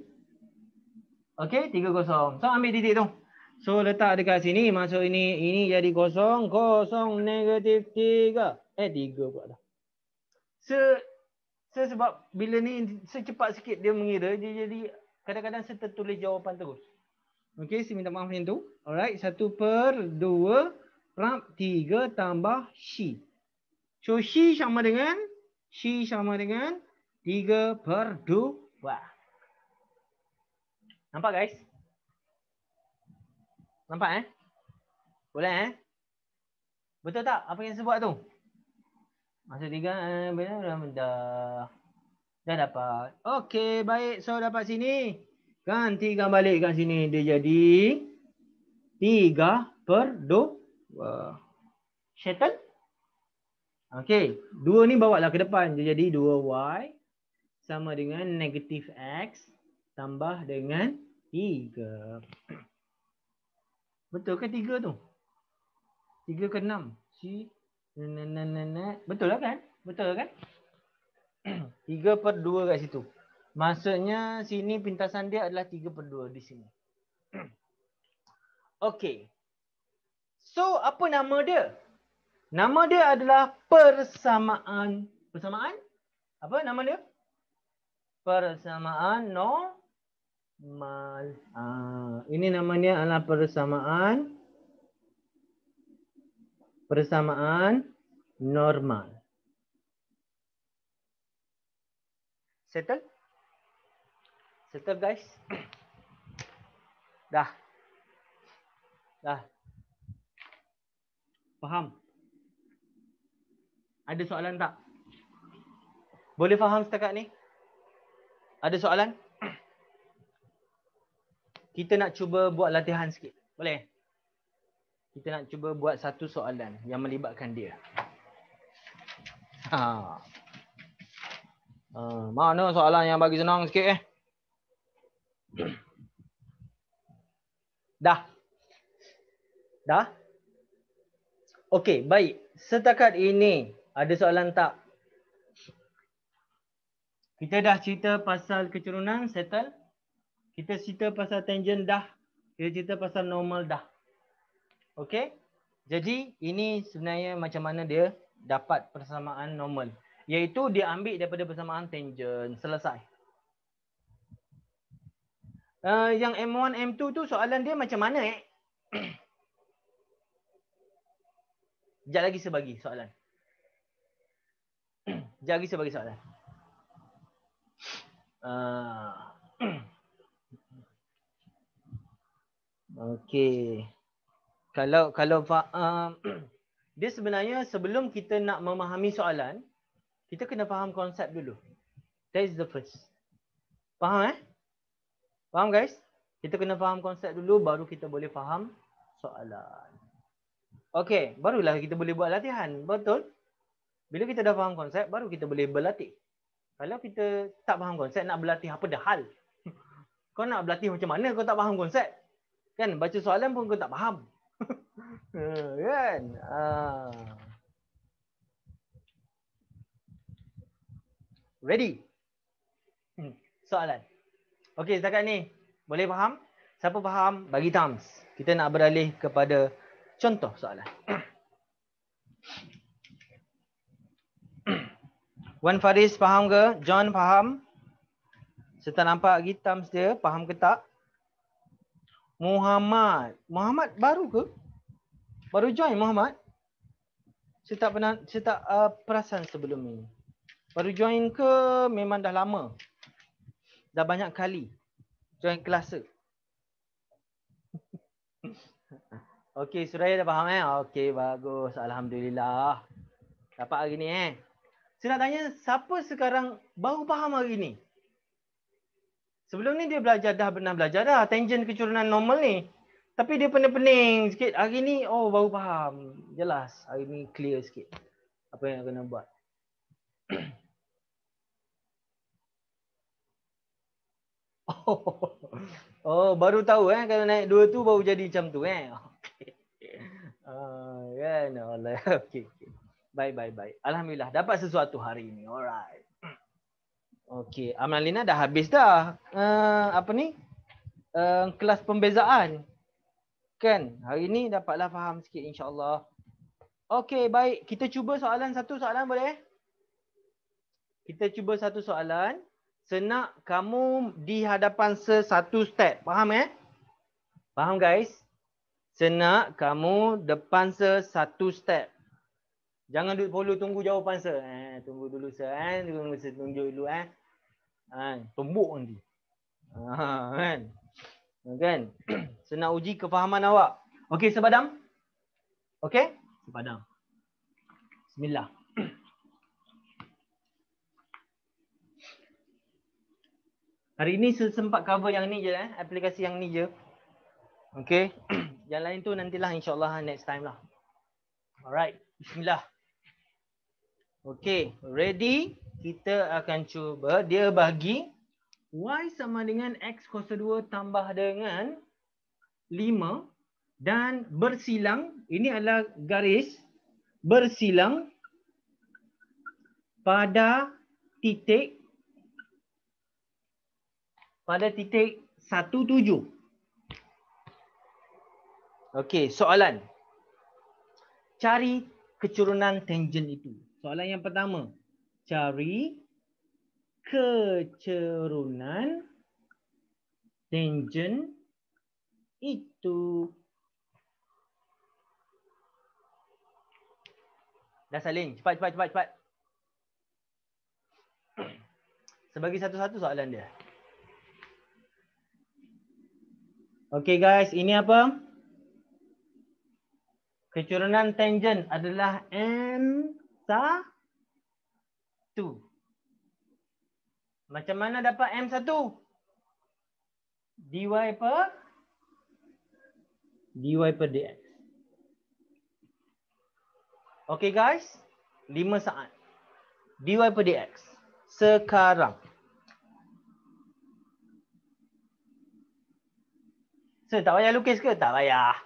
Okey, kosong. So ambil titik tu. So letak dekat sini. Masuk ini ini jadi kosong. Kosong negatif tiga. Eh tiga pula dah. Se so, sebab bila ni secepat sikit dia mengira dia jadi kadang-kadang saya tertulis jawapan terus. Okey, saya minta maaf macam tu. Alright, satu per dua prap tiga tambah she. So she sama dengan she sama dengan tiga per dua. Wah. Nampak guys? Nampak eh? Boleh eh? Betul tak apa yang saya buat tu? Masa tiga dah eh, dah dah dapat. Okey, baik. So dapat sini. Gantikan balik kat sini dia jadi 3 per 2 shuttle. Okey, dua ni bawa lah ke depan. Dia jadi 2y sama dengan negatif x tambah dengan 3. Tiga. Betul kan tiga tu? Tiga ke enam? Si? Betul lah kan? Betul kan? Tiga per dua kat situ. Maksudnya sini pintasan dia adalah tiga per dua di sini. Okay. So apa nama dia? Nama dia adalah persamaan. Persamaan? Apa nama dia? Persamaan no mal uh, ah, ini namanya adalah persamaan persamaan normal settle settle guys dah dah faham ada soalan tak boleh faham setakat ni ada soalan kita nak cuba buat latihan sikit. Boleh? Kita nak cuba buat satu soalan yang melibatkan dia. Ha. Uh, mana soalan yang bagi senang sikit eh? Dah. Dah? Okey, baik. Setakat ini ada soalan tak? Kita dah cerita pasal keturunan, settle? kita cerita pasal tangent dah, kita cerita pasal normal dah. okay? Jadi ini sebenarnya macam mana dia dapat persamaan normal, iaitu dia ambil daripada persamaan tangent. Selesai. Uh, yang M1 M2 tu soalan dia macam mana eh? Sekejap lagi saya bagi soalan. Sekejap lagi saya bagi soalan. Uh, Okey. Kalau kalau uh, dia sebenarnya sebelum kita nak memahami soalan, kita kena faham konsep dulu. That is the first. Faham eh? Faham guys? Kita kena faham konsep dulu baru kita boleh faham soalan. Okey, barulah kita boleh buat latihan. Betul? Bila kita dah faham konsep baru kita boleh berlatih. Kalau kita tak faham konsep nak berlatih apa dah hal? Kau nak berlatih macam mana kau tak faham konsep? kan baca soalan pun kau tak faham eh, kan ha. ready hmm, soalan okey setakat ni boleh faham siapa faham bagi thumbs kita nak beralih kepada contoh soalan Wan Faris faham ke? John faham? Saya tak nampak lagi thumbs dia. Faham ke tak? Muhammad. Muhammad baru ke? Baru join Muhammad? Saya tak pernah saya tak uh, perasan sebelum ni. Baru join ke memang dah lama? Dah banyak kali join kelas. Okey, Suraya dah faham eh? Okey, bagus. Alhamdulillah. Dapat hari ni eh. Saya nak tanya siapa sekarang baru faham hari ni? Sebelum ni dia belajar dah pernah belajar dah tangent kecurunan normal ni. Tapi dia pening-pening sikit. Hari ni oh baru faham. Jelas. Hari ni clear sikit. Apa yang kena buat. Oh, oh baru tahu eh kalau naik dua tu baru jadi macam tu eh. Okey. Ah, uh, yeah, no, okay, okay. Bye bye bye. Alhamdulillah dapat sesuatu hari ini. Alright. Okey, Amalina dah habis dah. Uh, apa ni? Uh, kelas pembezaan. Kan? Hari ni dapatlah faham sikit insya-Allah. Okey, baik. Kita cuba soalan satu soalan boleh? Kita cuba satu soalan. Senak kamu di hadapan sesatu step. Faham eh? Faham guys? Senak kamu depan sesatu step. Jangan duduk follow tunggu jawapan sir. Eh, tunggu dulu sir. Eh, tunggu sir tunjuk dulu eh. Ha, eh, tembok nanti. Ha, kan. Ha, kan. Senang uji kefahaman awak. Okey, sepadam? Okey? Sepadam. Bismillah. Hari ini sempat cover yang ni je eh, aplikasi yang ni je. Okey. Yang lain tu nantilah insya-Allah next time lah. Alright. Bismillah. Okay, ready? Kita akan cuba. Dia bagi y sama dengan x kuasa 2 tambah dengan 5 dan bersilang. Ini adalah garis bersilang pada titik pada titik 1.7. Okey, soalan. Cari kecurunan tangent itu. Soalan yang pertama, cari kecerunan tangen itu. Dah saling, cepat cepat cepat cepat. Sebagai satu-satu soalan dia. Okay guys, ini apa? Kecerunan tangen adalah M Tu. Macam mana dapat M satu? dy per dy per dx. Okay guys, 5 saat. dy per dx. Sekarang. Sir, tak payah lukis ke? Tak payah.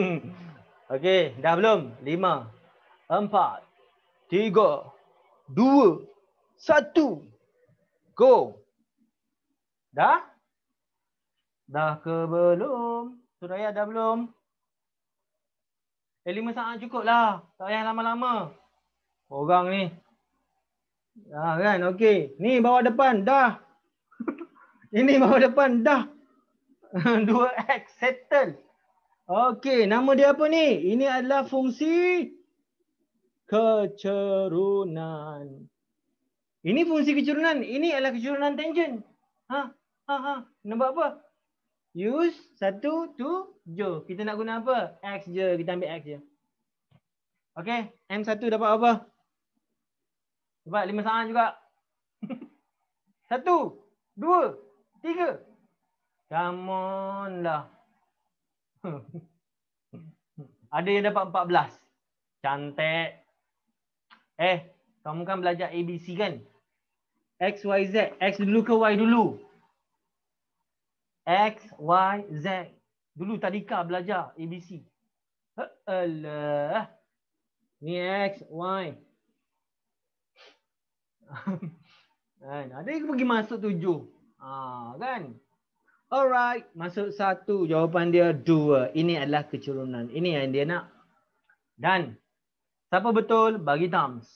okay, dah belum? 5, 4, Tiga, dua, satu, go. Dah? Dah ke belum? Suraya dah belum? Eh, lima saat cukup lah. Tak payah lama-lama. Orang ni. Dah kan? Okey. Ni bawah depan. Dah. Ini bawah depan. Dah. Dua X. Settle. Okey. Nama dia apa ni? Ini adalah fungsi kecerunan. Ini fungsi kecerunan. Ini adalah kecerunan tangent. Ha? Ha ha. Nampak apa? Use satu, tu, jo. Kita nak guna apa? X je. Kita ambil X je. Okay. M1 dapat apa? Dapat lima saat juga. satu, dua, tiga. Come on lah. Ada yang dapat empat belas. Cantik. Eh, kamu kan belajar ABC kan? X, Y, Z. X dulu ke Y dulu? X, Y, Z. Dulu tadika belajar ABC. Alah. Ni X, Y. Kan? Ada yang pergi masuk tujuh. Ha, kan? Alright. Masuk satu. Jawapan dia dua. Ini adalah kecurunan. Ini yang dia nak. Done. Siapa betul? Bagi thumbs.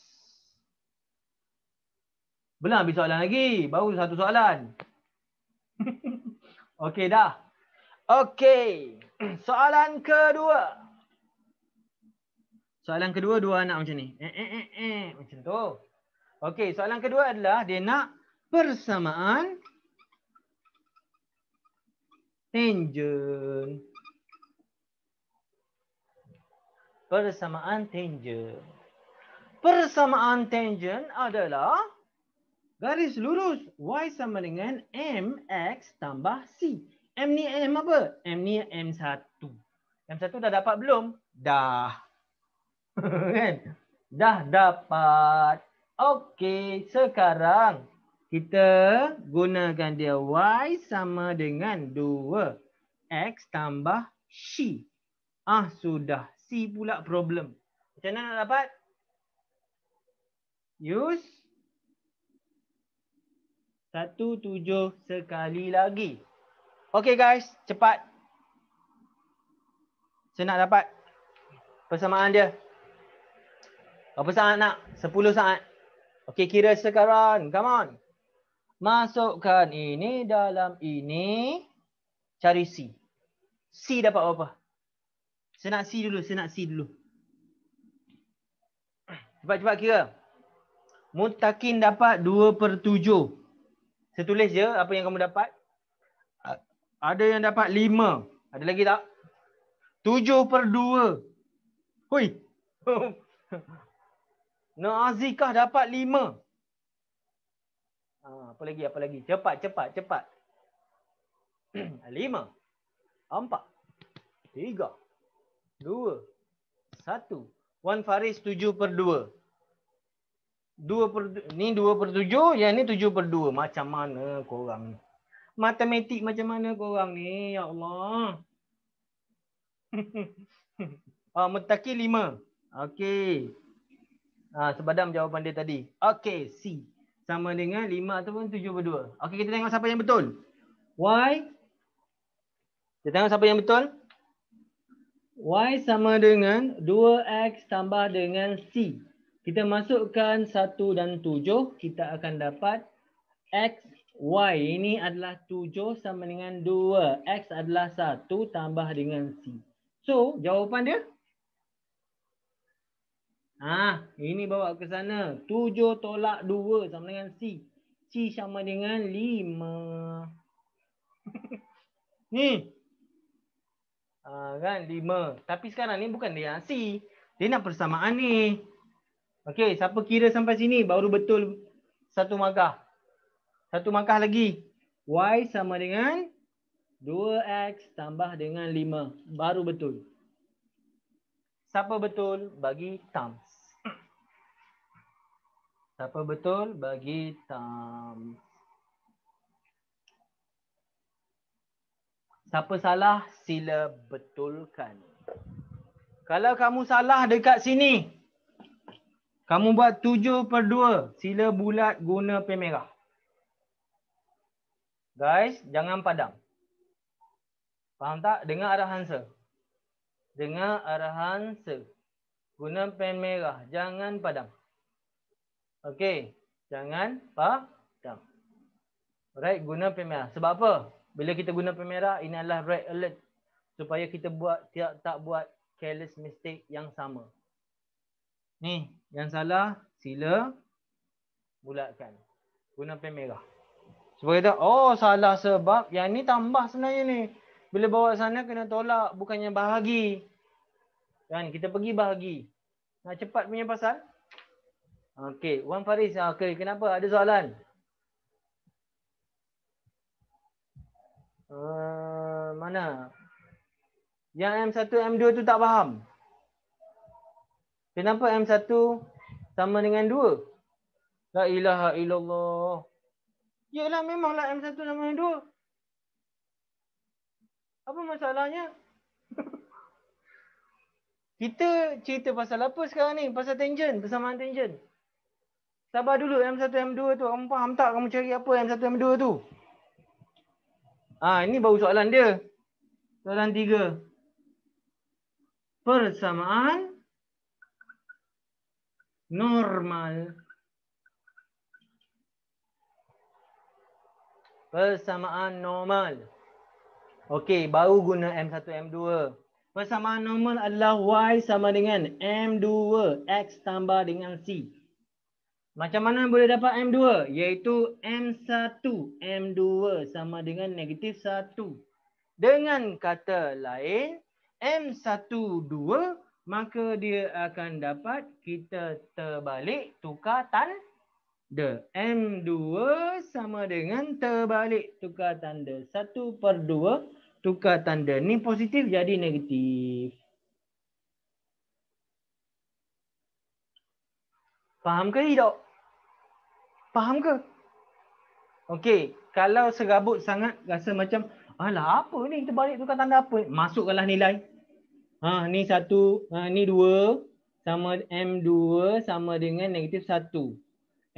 Belum habis soalan lagi. Baru satu soalan. Okey dah. Okey. Soalan kedua. Soalan kedua dua anak macam ni. Eh, eh, eh, eh. Macam tu. Okey, soalan kedua adalah dia nak persamaan tangent. persamaan tangent. Persamaan tangent adalah garis lurus y sama dengan mx tambah c. M ni M apa? M ni M1. M1 dah dapat belum? Dah. kan? Dah dapat. Okey, sekarang kita gunakan dia y sama dengan 2x tambah c. Ah, sudah kasi pula problem. Macam mana nak dapat? Use satu tujuh sekali lagi. Okay guys, cepat. Saya nak dapat persamaan dia. Berapa saat nak? Sepuluh saat. Okay, kira sekarang. Come on. Masukkan ini dalam ini. Cari C. C dapat berapa? Saya nak see dulu, saya nak see dulu. Cepat-cepat kira. Mutakin dapat 2 per 7. Saya tulis je apa yang kamu dapat. Ada yang dapat 5. Ada lagi tak? 7 per 2. Hui. Nazikah dapat 5. Ah, apa lagi, apa lagi? Cepat, cepat, cepat. 5. 4. 3. 2 dua, satu. Wan Faris tujuh per dua. Dua per, ni dua per tujuh, yang ni tujuh per dua. Macam mana korang ni? Matematik macam mana korang ni? Ya Allah. ah, mutaki lima. Okey. Ah, sebadam jawapan dia tadi. Okey, C. Sama dengan lima ataupun tujuh per dua. Okey, kita tengok siapa yang betul. Y. Kita tengok siapa yang betul. Y sama dengan 2X tambah dengan C. Kita masukkan 1 dan 7. Kita akan dapat X, Y. Ini adalah 7 sama dengan 2. X adalah 1 tambah dengan C. So, jawapan dia? Ah, ini bawa ke sana. 7 tolak 2 sama dengan C. C sama dengan 5. Ni. Uh, kan? Lima. Tapi sekarang ni bukan dia yang Dia nak persamaan ni. Okey, siapa kira sampai sini baru betul satu markah. Satu markah lagi. Y sama dengan 2X tambah dengan 5. Baru betul. Siapa betul bagi thumbs. Siapa betul bagi thumbs. Siapa salah sila betulkan. Kalau kamu salah dekat sini. Kamu buat 7/2, sila bulat guna pen merah. Guys, jangan padam. Faham tak? Dengar arahan se. Dengar arahan se Guna pen merah, jangan padam. Okey, jangan padam. Right, guna pen merah. Sebab apa? Bila kita guna pemera, ini adalah red alert supaya kita buat tiap tak buat careless mistake yang sama. Ni, yang salah sila bulatkan. Guna pen merah. Supaya kita, oh salah sebab yang ni tambah sebenarnya ni. Bila bawa sana kena tolak bukannya bahagi. Kan kita pergi bahagi. Nak cepat punya pasal? Okey, Wan Faris. Ah, okey, kenapa? Ada soalan? Ah, mana? Yang M1, M2 tu tak faham. Kenapa M1 sama dengan 2? La ilaha illallah. memang lah M1 sama dengan 2. Apa masalahnya? Kita cerita pasal apa sekarang ni? Pasal tangent, persamaan tangent. Sabar dulu M1, M2 tu. Kamu faham tak kamu cari apa M1, M2 tu? Ha, ini baru soalan dia. Soalan tiga. Persamaan normal. Persamaan normal. Okey, baru guna M1, M2. Persamaan normal adalah Y sama dengan M2X tambah dengan C. Macam mana boleh dapat M2? Iaitu M1. M2 sama dengan negatif 1. Dengan kata lain, M1, 2, maka dia akan dapat kita terbalik tukar tanda. M2 sama dengan terbalik tukar tanda. 1 per 2 tukar tanda. Ni positif jadi negatif. Faham ke hidup? Faham ke? Okey, kalau serabut sangat rasa macam alah apa ni terbalik tu kan tanda apa? Masukkanlah nilai. Ha ni satu, ha, ni dua sama M2 sama dengan negatif satu.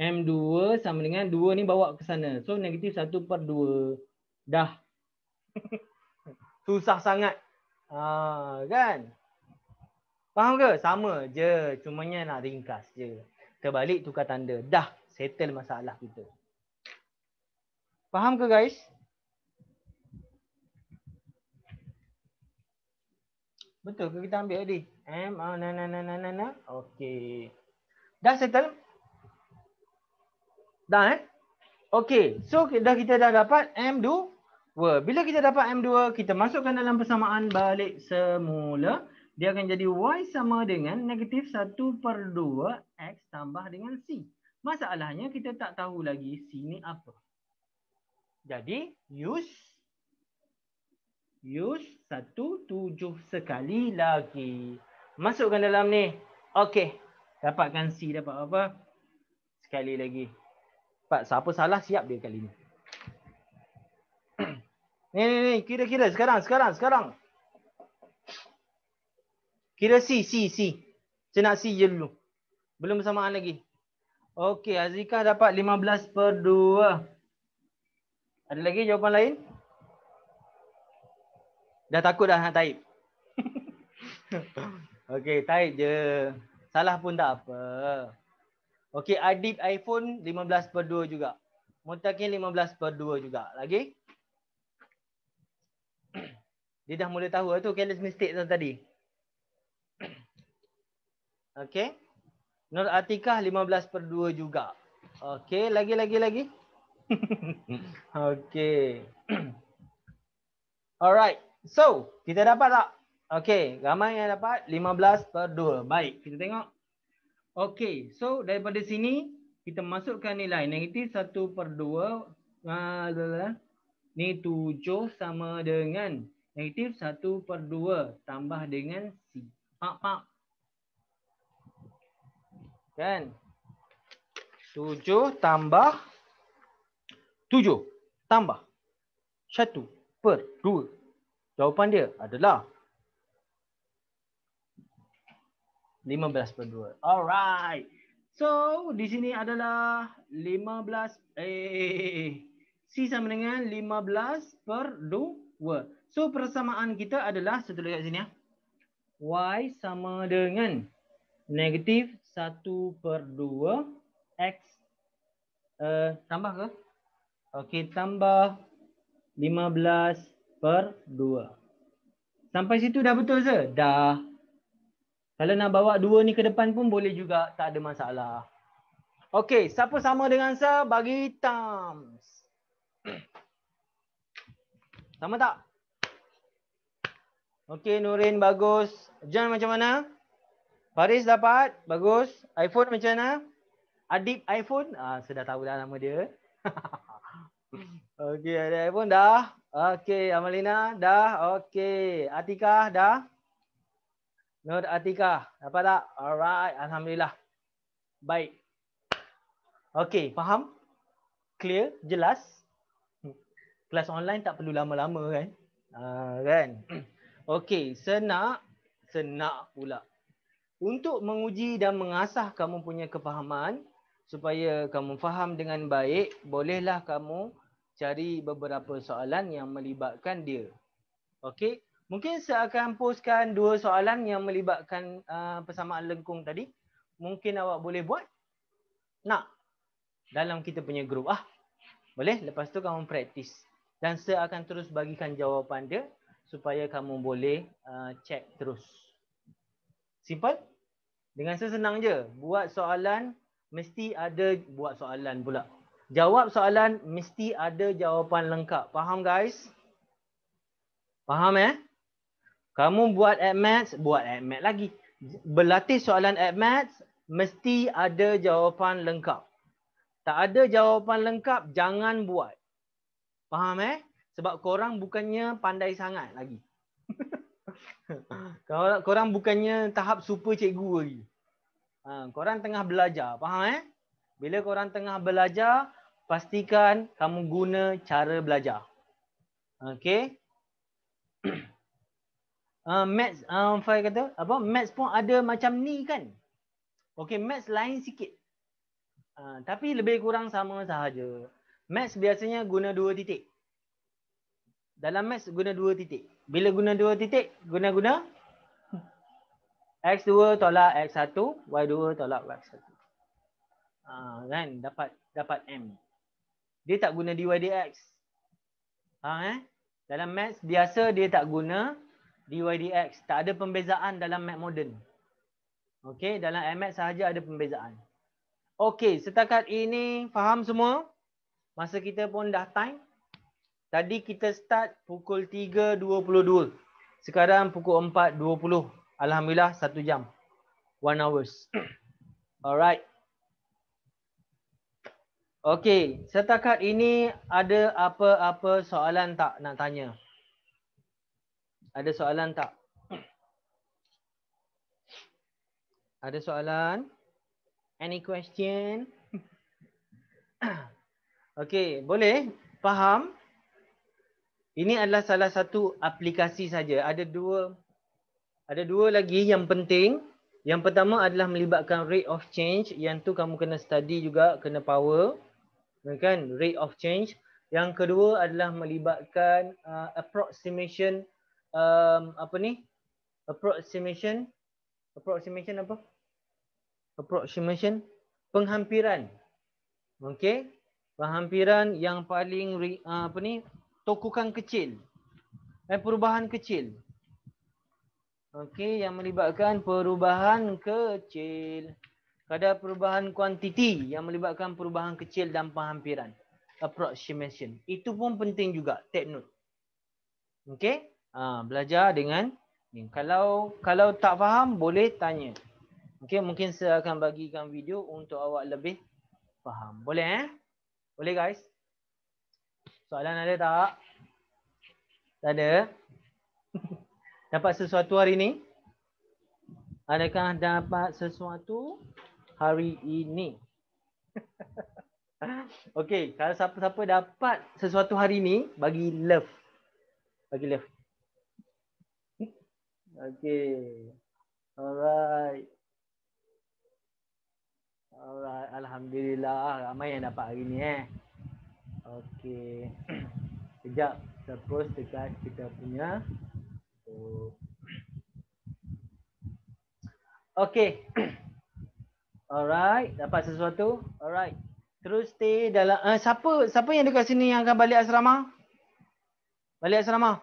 M2 sama dengan dua ni bawa ke sana. So negatif satu per dua. Dah. Susah sangat. Ha, kan? Faham ke? Sama je. Cumanya nak ringkas je. Terbalik tukar tanda. Dah settle masalah kita. Faham ke guys? Betul ke kita ambil tadi? M a na na na na na. na. Okey. Dah settle? Dah eh? Okey. So dah kita dah dapat M2. Bila kita dapat M2, kita masukkan dalam persamaan balik semula. Dia akan jadi Y sama dengan negatif 1 per 2 X tambah dengan C. Masalahnya kita tak tahu lagi C ni apa. Jadi use use satu tujuh sekali lagi. Masukkan dalam ni. Okey. Dapatkan C dapat apa? Sekali lagi. Pak siapa salah siap dia kali ni. ni ni ni kira-kira sekarang sekarang sekarang. Kira C C C. Cenak nak C je dulu. Belum bersamaan lagi. Okey, Azika dapat 15 per 2. Ada lagi jawapan lain? Dah takut dah nak taip. Okey, taip je. Salah pun tak apa. Okey, Adib iPhone 15 per 2 juga. Mutakin 15 per 2 juga. Lagi? Dia dah mula tahu lah tu careless mistake tu tadi. Okey. Nur Atikah 15 per 2 juga. Okey, lagi lagi lagi. Okey. Alright. So, kita dapat tak? Okey, ramai yang dapat 15 per 2. Baik, kita tengok. Okey, so daripada sini kita masukkan nilai negatif 1 per 2. Ah, Ni 7 sama dengan negatif 1 per 2 tambah dengan C. Pak, pak, Kan? 7 tambah 7 tambah 1 per 2. Jawapan dia adalah 15 per 2. Alright. So, di sini adalah 15 eh C sama dengan 15 per 2. So, persamaan kita adalah, saya tulis kat sini ya. Y sama dengan negatif satu per dua X uh, Tambah ke? Okey, tambah lima belas per dua Sampai situ dah betul ke? Dah Kalau nak bawa dua ni ke depan pun boleh juga Tak ada masalah Okey, siapa sama dengan saya bagi thumbs Sama tak? Okey, Nurin bagus jangan macam mana? Faris dapat. Bagus. iPhone macam mana? Adib iPhone. Ah, saya dah tahu dah nama dia. Okey, ada iPhone dah. Okey, Amalina dah. Okey, Atika dah. Nur Atika, dapat tak? Alright, alhamdulillah. Baik. Okey, faham? Clear, jelas. Kelas online tak perlu lama-lama kan? Uh, kan? Okey, senak, senak pula untuk menguji dan mengasah kamu punya kefahaman supaya kamu faham dengan baik bolehlah kamu cari beberapa soalan yang melibatkan dia okey mungkin saya akan postkan dua soalan yang melibatkan uh, persamaan lengkung tadi mungkin awak boleh buat nak dalam kita punya grup ah boleh lepas tu kamu praktis dan saya akan terus bagikan jawapan dia supaya kamu boleh uh, check terus Simple? Dengan sesenang je. Buat soalan, mesti ada buat soalan pula. Jawab soalan, mesti ada jawapan lengkap. Faham guys? Faham eh? Kamu buat AdMath, buat AdMath lagi. Berlatih soalan AdMath, mesti ada jawapan lengkap. Tak ada jawapan lengkap, jangan buat. Faham eh? Sebab korang bukannya pandai sangat lagi. Kau korang bukannya tahap super cikgu lagi. Ha, korang tengah belajar, faham eh? Bila korang tengah belajar, pastikan kamu guna cara belajar. Okay? Uh, ah, maths, uh, Fai kata, apa? Maths pun ada macam ni kan? Okay, maths lain sikit. Uh, tapi lebih kurang sama sahaja. Maths biasanya guna dua titik. Dalam maths guna dua titik bila guna dua titik guna-guna x2 tolak x1 y2 tolak y1 ha, kan dapat dapat m dia tak guna dy dx ha, eh? dalam maths biasa dia tak guna dy dx tak ada pembezaan dalam maths modern Okay, dalam mx sahaja ada pembezaan Okay, setakat ini faham semua masa kita pun dah time Tadi kita start pukul 3.22. Sekarang pukul 4.20. Alhamdulillah satu jam. One hours. Alright. Okay. Setakat ini ada apa-apa soalan tak nak tanya? Ada soalan tak? Ada soalan? Any question? okay. Boleh? Faham? Faham? Ini adalah salah satu aplikasi saja. Ada dua ada dua lagi yang penting. Yang pertama adalah melibatkan rate of change. Yang tu kamu kena study juga, kena power. Ya kan? Rate of change. Yang kedua adalah melibatkan uh, approximation um, apa ni? Approximation approximation apa? Approximation penghampiran. Okay, Penghampiran yang paling uh, apa ni? tokukan kecil eh, perubahan kecil okey yang melibatkan perubahan kecil ada perubahan kuantiti yang melibatkan perubahan kecil dan penghampiran approximation itu pun penting juga take note okey ha, belajar dengan ni. kalau kalau tak faham boleh tanya okey mungkin saya akan bagikan video untuk awak lebih faham boleh eh boleh guys Soalan ada tak? Tak ada. Dapat sesuatu hari ini? Adakah dapat sesuatu hari ini? Okey, kalau siapa-siapa dapat sesuatu hari ini, bagi love. Bagi love. Okey. Alright. Alright, alhamdulillah ramai yang dapat hari ni eh. Okey. Sekejap. Kita post dekat kita punya. Okey. Alright. Dapat sesuatu? Alright. Terus stay dalam. Uh, siapa siapa yang dekat sini yang akan balik asrama? Balik asrama?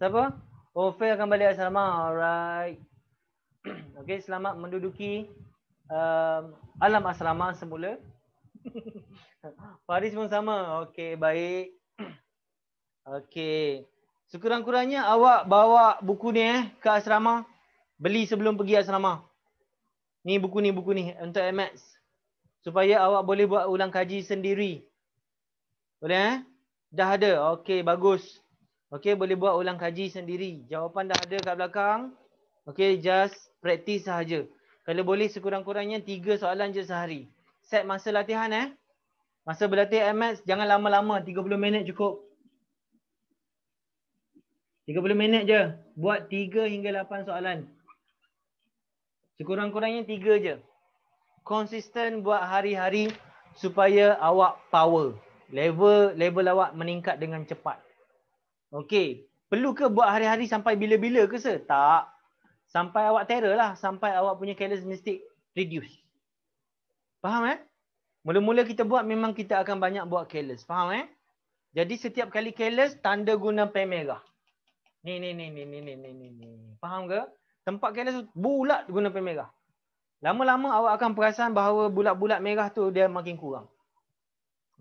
Siapa? Oh, Faye akan balik asrama. Alright. Okey, selamat menduduki um, alam asrama semula. Faris pun sama. Okey, baik. Okey. Sekurang-kurangnya awak bawa buku ni eh ke asrama. Beli sebelum pergi asrama. Ni buku ni, buku ni untuk MX. Supaya awak boleh buat ulang kaji sendiri. Boleh eh? Dah ada. Okey, bagus. Okey, boleh buat ulang kaji sendiri. Jawapan dah ada kat belakang. Okey, just practice sahaja. Kalau boleh sekurang-kurangnya tiga soalan je sehari set masa latihan eh. Masa berlatih MX jangan lama-lama 30 minit cukup. 30 minit je. Buat 3 hingga 8 soalan. Sekurang-kurangnya 3 je. Konsisten buat hari-hari supaya awak power. Level level awak meningkat dengan cepat. Okey. Perlu ke buat hari-hari sampai bila-bila ke se? Tak. Sampai awak terror lah. Sampai awak punya careless mistake reduce. Faham eh? Mula-mula kita buat memang kita akan banyak buat careless. Faham eh? Jadi setiap kali careless tanda guna pen merah. Ni ni ni ni ni ni ni ni. Faham ke? Tempat careless bulat guna pen merah. Lama-lama awak akan perasan bahawa bulat-bulat merah tu dia makin kurang.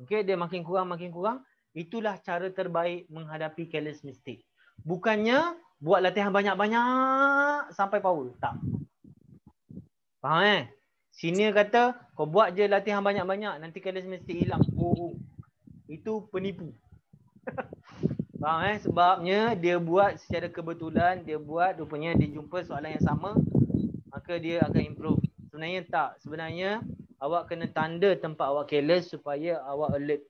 Okey, dia makin kurang makin kurang. Itulah cara terbaik menghadapi careless mistake. Bukannya buat latihan banyak-banyak sampai power. Tak. Faham eh? Senior kata kau buat je latihan banyak-banyak nanti kelas mesti hilang. Oh, oh. Itu penipu. Faham eh? Sebabnya dia buat secara kebetulan dia buat rupanya dia jumpa soalan yang sama maka dia akan improve. Sebenarnya tak. Sebenarnya awak kena tanda tempat awak kelas supaya awak alert.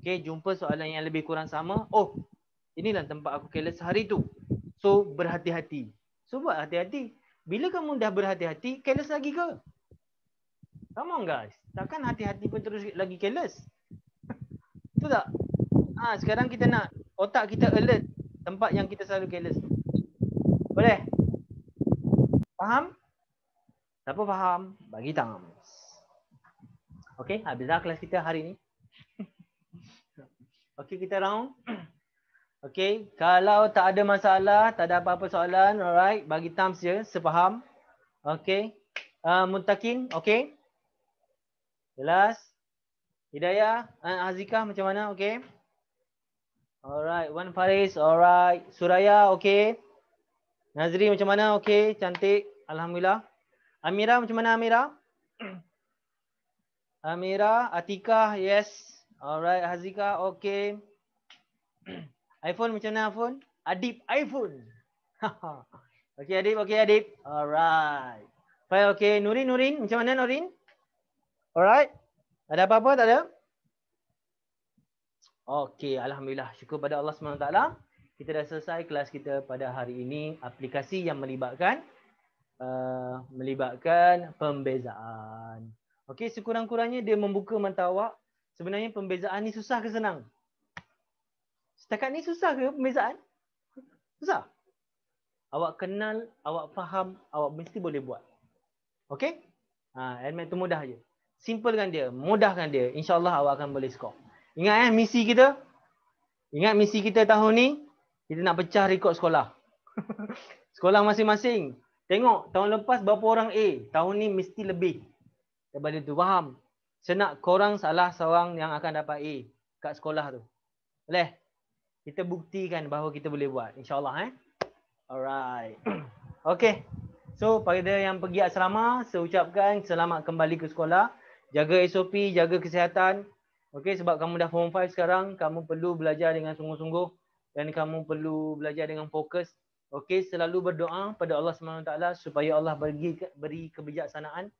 Okay, jumpa soalan yang lebih kurang sama. Oh, inilah tempat aku kelas hari tu. So, berhati-hati. So, buat hati-hati. Bila kamu dah berhati-hati, careless lagi ke? Come on guys. Takkan hati-hati pun terus lagi careless. Betul tak? Ah ha, sekarang kita nak otak kita alert tempat yang kita selalu careless. Boleh? Faham? Siapa faham? Bagi tangan. Okay, habislah kelas kita hari ni. okay, kita round. Okay, kalau tak ada masalah, tak ada apa-apa soalan, alright, bagi thumbs je, sepaham. Okay, uh, ah, Muntakin, okay. Jelas? Hidayah, Azika macam mana? Okay. Alright, Wan Faris, alright. Suraya, okay. Nazri macam mana? Okay, cantik. Alhamdulillah. Amira macam mana Amira? Amira, Atika, yes. Alright, Hazika, okay. iPhone macam mana iPhone? Adib, iPhone. okay, Adib, okay, Adib. Alright. Baik, okay. Nurin, Nurin. Macam mana, Nurin? Alright. Ada apa-apa tak ada? Okay, alhamdulillah. Syukur pada Allah SWT. Kita dah selesai kelas kita pada hari ini aplikasi yang melibatkan uh, melibatkan pembezaan. Okay, sekurang-kurangnya dia membuka mata awak. Sebenarnya pembezaan ni susah ke senang? Setakat ni susah ke pembezaan? Susah. Awak kenal, awak faham, awak mesti boleh buat. Okay? Ha, elemen tu mudah je simplekan dia, mudahkan dia. InsyaAllah awak akan boleh skor. Ingat eh, misi kita. Ingat misi kita tahun ni. Kita nak pecah rekod sekolah. sekolah masing-masing. Tengok tahun lepas berapa orang A. Tahun ni mesti lebih. Daripada tu, faham? Saya nak korang salah seorang yang akan dapat A. Kat sekolah tu. Boleh? Kita buktikan bahawa kita boleh buat. InsyaAllah eh. Alright. okay. So, pada yang pergi asrama, saya ucapkan selamat kembali ke sekolah jaga SOP, jaga kesihatan. Okey sebab kamu dah form 5 sekarang, kamu perlu belajar dengan sungguh-sungguh dan kamu perlu belajar dengan fokus. Okey, selalu berdoa pada Allah Subhanahu taala supaya Allah bagi beri kebijaksanaan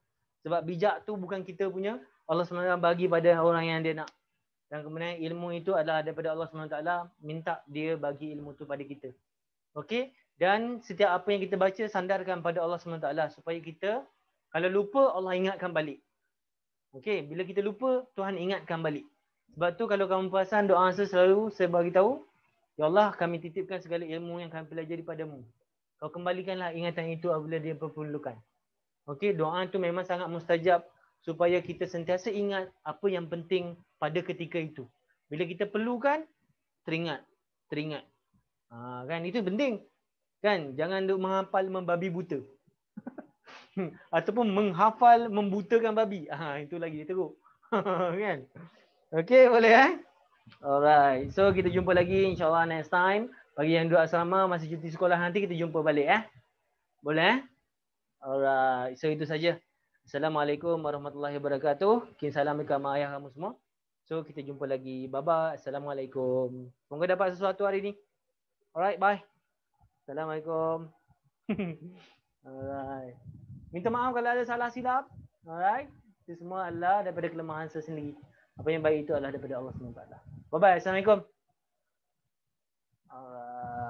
sebab bijak tu bukan kita punya. Allah Subhanahu taala bagi pada orang yang dia nak. Dan kemudian ilmu itu adalah daripada Allah Subhanahu taala minta dia bagi ilmu tu pada kita. Okey, dan setiap apa yang kita baca sandarkan pada Allah Subhanahu taala supaya kita kalau lupa Allah ingatkan balik. Okey, bila kita lupa, Tuhan ingatkan balik. Sebab tu kalau kamu perasan doa saya selalu saya bagi tahu, Ya Allah, kami titipkan segala ilmu yang kami pelajari padamu. Kau kembalikanlah ingatan itu apabila dia perlukan. Okey, doa tu memang sangat mustajab supaya kita sentiasa ingat apa yang penting pada ketika itu. Bila kita perlukan, teringat. Teringat. Ha, kan, itu penting. Kan, jangan duk menghapal membabi buta. Hmm. ataupun menghafal membutakan babi. Ah ha, itu lagi teruk. kan? Okey, boleh eh? Alright. So kita jumpa lagi insya-Allah next time. Bagi yang duduk asrama masih cuti sekolah nanti kita jumpa balik eh. Boleh eh? Alright. So itu saja. Assalamualaikum warahmatullahi wabarakatuh. Kin salam dekat mak ayah kamu semua. So kita jumpa lagi. Bye bye. Assalamualaikum. Semoga dapat sesuatu hari ni. Alright, bye. Assalamualaikum. Alright. Minta maaf kalau ada salah silap. Alright. Itu semua adalah daripada kelemahan saya sendiri. Apa yang baik itu adalah daripada Allah SWT. Bye-bye. Assalamualaikum. Alright.